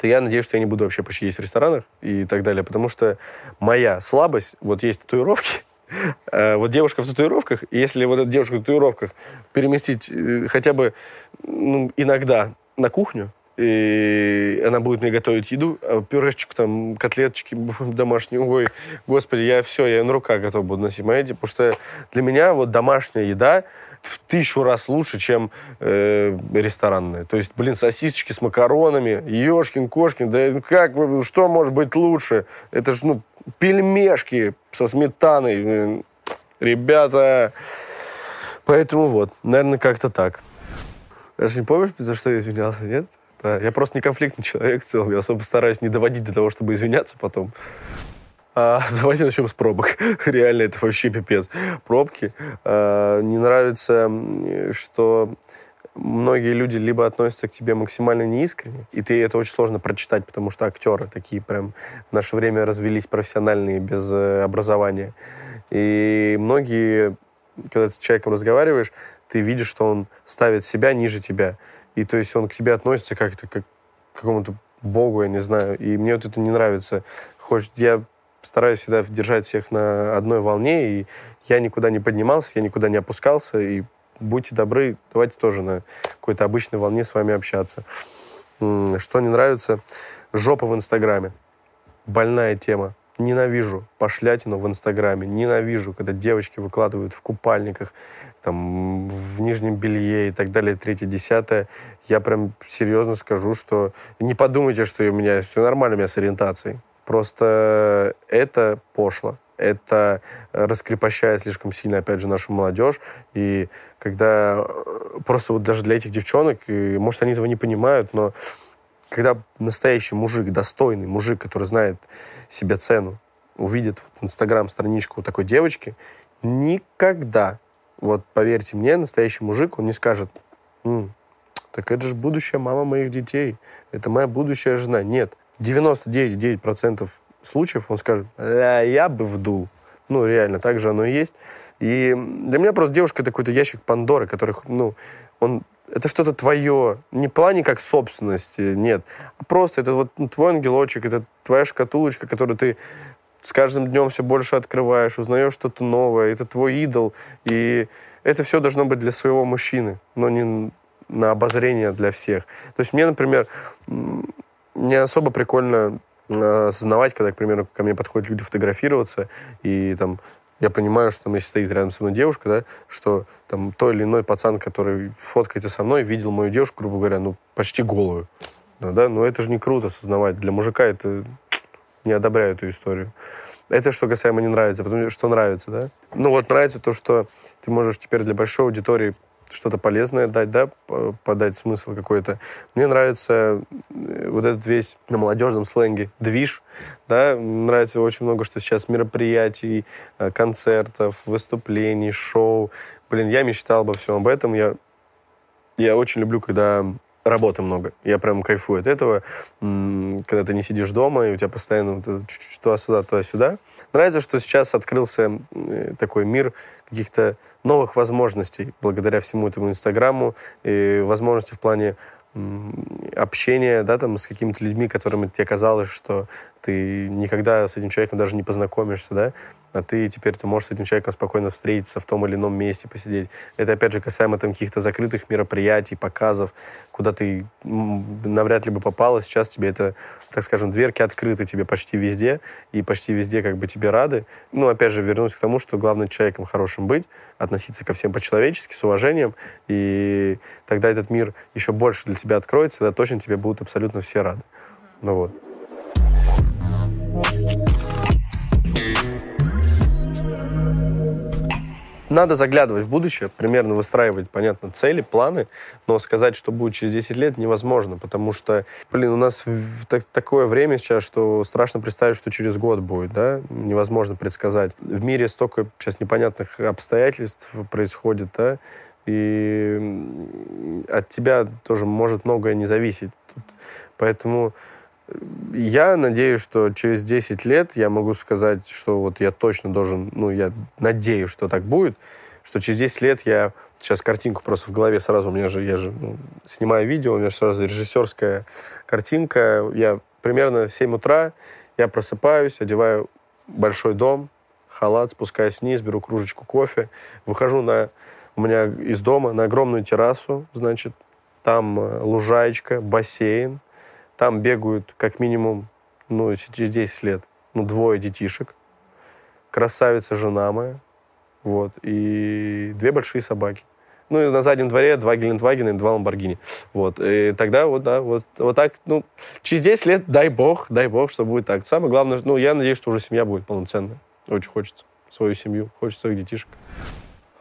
то я надеюсь, что я не буду вообще почти есть в ресторанах и так далее, потому что моя слабость, вот есть татуировки, э, вот девушка в татуировках, если вот эту девушку в татуировках переместить э, хотя бы ну, иногда на кухню, и она будет мне готовить еду, а пюрешечку там, котлеточки домашние, ой, господи, я все, я на руках готов буду носить, понимаете? Потому что для меня вот домашняя еда в тысячу раз лучше, чем э, ресторанная. То есть, блин, сосисочки с макаронами, ешкин, кошкин, да ну как, что может быть лучше? Это же, ну, пельмешки со сметаной, э, ребята. Поэтому вот, наверное, как-то так. Даже не помнишь, за что я извинялся, нет? Да, я просто не конфликтный человек в целом. Я особо стараюсь не доводить до того, чтобы извиняться потом. А, давайте начнем с пробок. Реально, это вообще пипец. Пробки. А, не нравится, что многие люди либо относятся к тебе максимально неискренне, и ты это очень сложно прочитать, потому что актеры такие прям в наше время развелись профессиональные, без э, образования. И многие, когда ты с человеком разговариваешь, ты видишь, что он ставит себя ниже тебя и то есть он к тебе относится как-то как к какому-то богу, я не знаю, и мне вот это не нравится. Хочешь, я стараюсь всегда держать всех на одной волне, и я никуда не поднимался, я никуда не опускался, и будьте добры, давайте тоже на какой-то обычной волне с вами общаться. Что не нравится? Жопа в Инстаграме. Больная тема. Ненавижу пошлятину в Инстаграме. Ненавижу, когда девочки выкладывают в купальниках там, в нижнем белье и так далее, третье, десятое. Я прям серьезно скажу, что не подумайте, что у меня все нормально, у меня с ориентацией. Просто это пошло. Это раскрепощает слишком сильно, опять же, нашу молодежь. И когда э, просто вот даже для этих девчонок, и, может, они этого не понимают, но когда настоящий мужик, достойный мужик, который знает себе цену, увидит в Инстаграм страничку такой девочки, никогда вот поверьте мне, настоящий мужик, он не скажет, М, так это же будущая мама моих детей, это моя будущая жена. Нет, 99,9% случаев он скажет, э, я бы вдул. Ну, реально, так же оно и есть. И для меня просто девушка это какой-то ящик Пандоры, который, ну, он это что-то твое. Не в плане как собственности, нет. А просто это вот твой ангелочек, это твоя шкатулочка, которую ты с каждым днем все больше открываешь, узнаешь что-то новое, это твой идол, и это все должно быть для своего мужчины, но не на обозрение для всех. То есть мне, например, не особо прикольно э, осознавать, когда, к примеру, ко мне подходят люди фотографироваться, и там я понимаю, что там, если стоит рядом со мной девушка, да, что там то или иной пацан, который фоткается со мной, видел мою девушку, грубо говоря, ну, почти голую. Ну да, но это же не круто осознавать. Для мужика это не одобряю эту историю. Это что касаемо не нравится, потому что нравится, да? Ну вот нравится то, что ты можешь теперь для большой аудитории что-то полезное дать, да, подать смысл какой-то. Мне нравится э, вот этот весь на молодежном сленге движ, да, Мне нравится очень много, что сейчас мероприятий, э, концертов, выступлений, шоу. Блин, я мечтал обо всем об этом, я я очень люблю, когда работы много. Я прям кайфую от этого, когда ты не сидишь дома, и у тебя постоянно вот туда-сюда, туда-сюда. Нравится, что сейчас открылся э, такой мир каких-то новых возможностей благодаря всему этому Инстаграму, и возможности в плане общения, да, там, с какими-то людьми, которыми тебе казалось, что ты никогда с этим человеком даже не познакомишься, да, а ты теперь ты можешь с этим человеком спокойно встретиться в том или ином месте, посидеть. Это, опять же, касаемо там каких-то закрытых мероприятий, показов, куда ты навряд ли бы попала. Сейчас тебе это, так скажем, дверки открыты тебе почти везде, и почти везде как бы тебе рады. Ну, опять же, вернусь к тому, что главное человеком хорошим быть, относиться ко всем по-человечески, с уважением, и тогда этот мир еще больше для тебя откроется, тогда точно тебе будут абсолютно все рады. Ну вот. надо заглядывать в будущее, примерно выстраивать, понятно, цели, планы, но сказать, что будет через 10 лет, невозможно, потому что, блин, у нас в так, такое время сейчас, что страшно представить, что через год будет, да, невозможно предсказать. В мире столько сейчас непонятных обстоятельств происходит, да, и от тебя тоже может многое не зависеть. Поэтому я надеюсь, что через 10 лет я могу сказать, что вот я точно должен, ну, я надеюсь, что так будет, что через 10 лет я сейчас картинку просто в голове сразу, у меня же, я же ну, снимаю видео, у меня же сразу режиссерская картинка, я примерно в 7 утра, я просыпаюсь, одеваю большой дом, халат, спускаюсь вниз, беру кружечку кофе, выхожу на, у меня из дома на огромную террасу, значит, там э, лужаечка, бассейн, там бегают как минимум, ну, через 10 лет, ну, двое детишек. Красавица жена моя. Вот. И две большие собаки. Ну, и на заднем дворе два Гелендвагена и два Ламборгини. Вот. И тогда вот, да, вот, вот так, ну, через 10 лет, дай бог, дай бог, что будет так. Самое главное, ну, я надеюсь, что уже семья будет полноценная. Очень хочется свою семью, хочется своих детишек.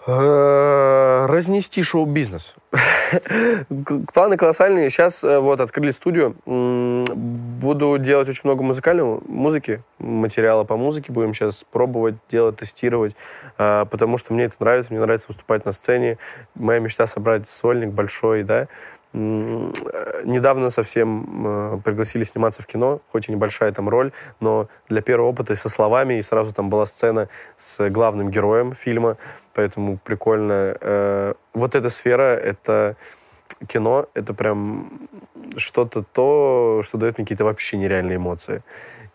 Э, разнести шоу-бизнес. Планы колоссальные. Сейчас э, вот открыли студию. Буду делать очень много музыкального, музыки, материала по музыке. Будем сейчас пробовать, делать, тестировать, э, потому что мне это нравится. Мне нравится выступать на сцене. Моя мечта собрать сольник большой, да. Э, недавно совсем э, пригласили сниматься в кино, хоть и небольшая там роль, но для первого опыта и со словами, и сразу там была сцена с главным героем фильма, поэтому прикольно. Э, вот эта сфера — это кино — это прям что-то то, что дает мне какие-то вообще нереальные эмоции.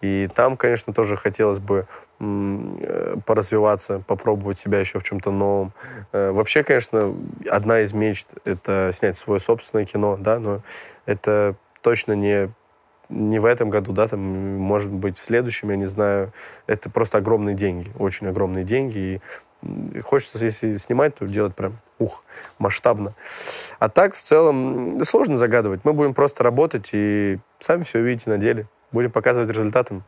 И там, конечно, тоже хотелось бы э, поразвиваться, попробовать себя еще в чем-то новом. Э, вообще, конечно, одна из мечт — это снять свое собственное кино, да, но это точно не не в этом году, да, там, может быть, в следующем, я не знаю. Это просто огромные деньги, очень огромные деньги. И хочется, если снимать, то делать прям ух, масштабно. А так, в целом, сложно загадывать. Мы будем просто работать и сами все увидите на деле. Будем показывать результатом.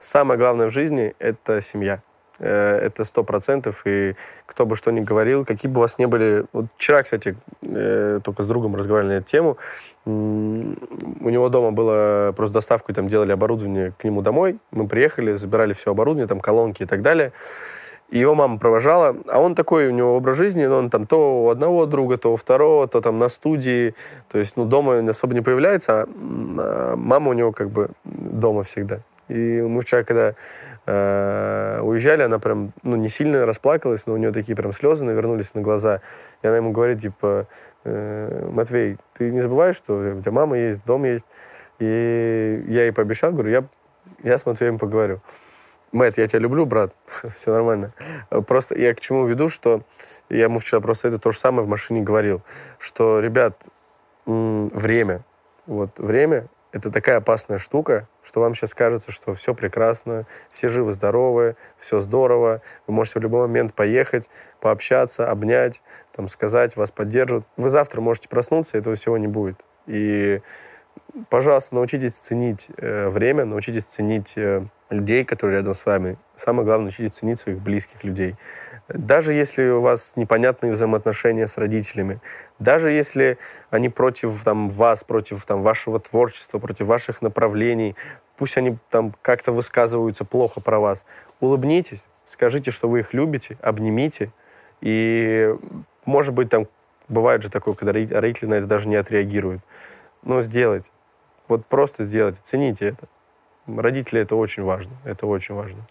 Самое главное в жизни — это семья. Э, это сто процентов, и кто бы что ни говорил, какие бы у вас не были... Вот вчера, кстати, э, только с другом разговаривали на эту тему. У него дома было просто доставку, и там делали оборудование к нему домой. Мы приехали, забирали все оборудование, там колонки и так далее. И его мама провожала, а он такой, у него образ жизни, ну, он там то у одного друга, то у второго, то там на студии, то есть, ну, дома он особо не появляется, а, а мама у него как бы дома всегда. И мы вчера, когда э, уезжали, она прям, ну, не сильно расплакалась, но у нее такие прям слезы навернулись на глаза. И она ему говорит, типа, э, Матвей, ты не забываешь, что у тебя мама есть, дом есть? И я ей пообещал, говорю, я, я с Матвеем поговорю. Мэтт, я тебя люблю, брат, все нормально. Э, просто я к чему веду, что я ему вчера просто это то же самое в машине говорил, что, ребят, время, вот время, это такая опасная штука, что вам сейчас кажется, что все прекрасно, все живы-здоровы, все здорово, вы можете в любой момент поехать, пообщаться, обнять, там, сказать, вас поддержат. Вы завтра можете проснуться, этого всего не будет. И, пожалуйста, научитесь ценить э, время, научитесь ценить э, людей, которые рядом с вами. Самое главное, учитесь ценить своих близких людей. Даже если у вас непонятные взаимоотношения с родителями, даже если они против там, вас, против там, вашего творчества, против ваших направлений, пусть они там как-то высказываются плохо про вас, улыбнитесь, скажите, что вы их любите, обнимите, и, может быть, там бывает же такое, когда родители на это даже не отреагируют. Но сделать. Вот просто сделать. Цените это родители это очень важно, это очень важно.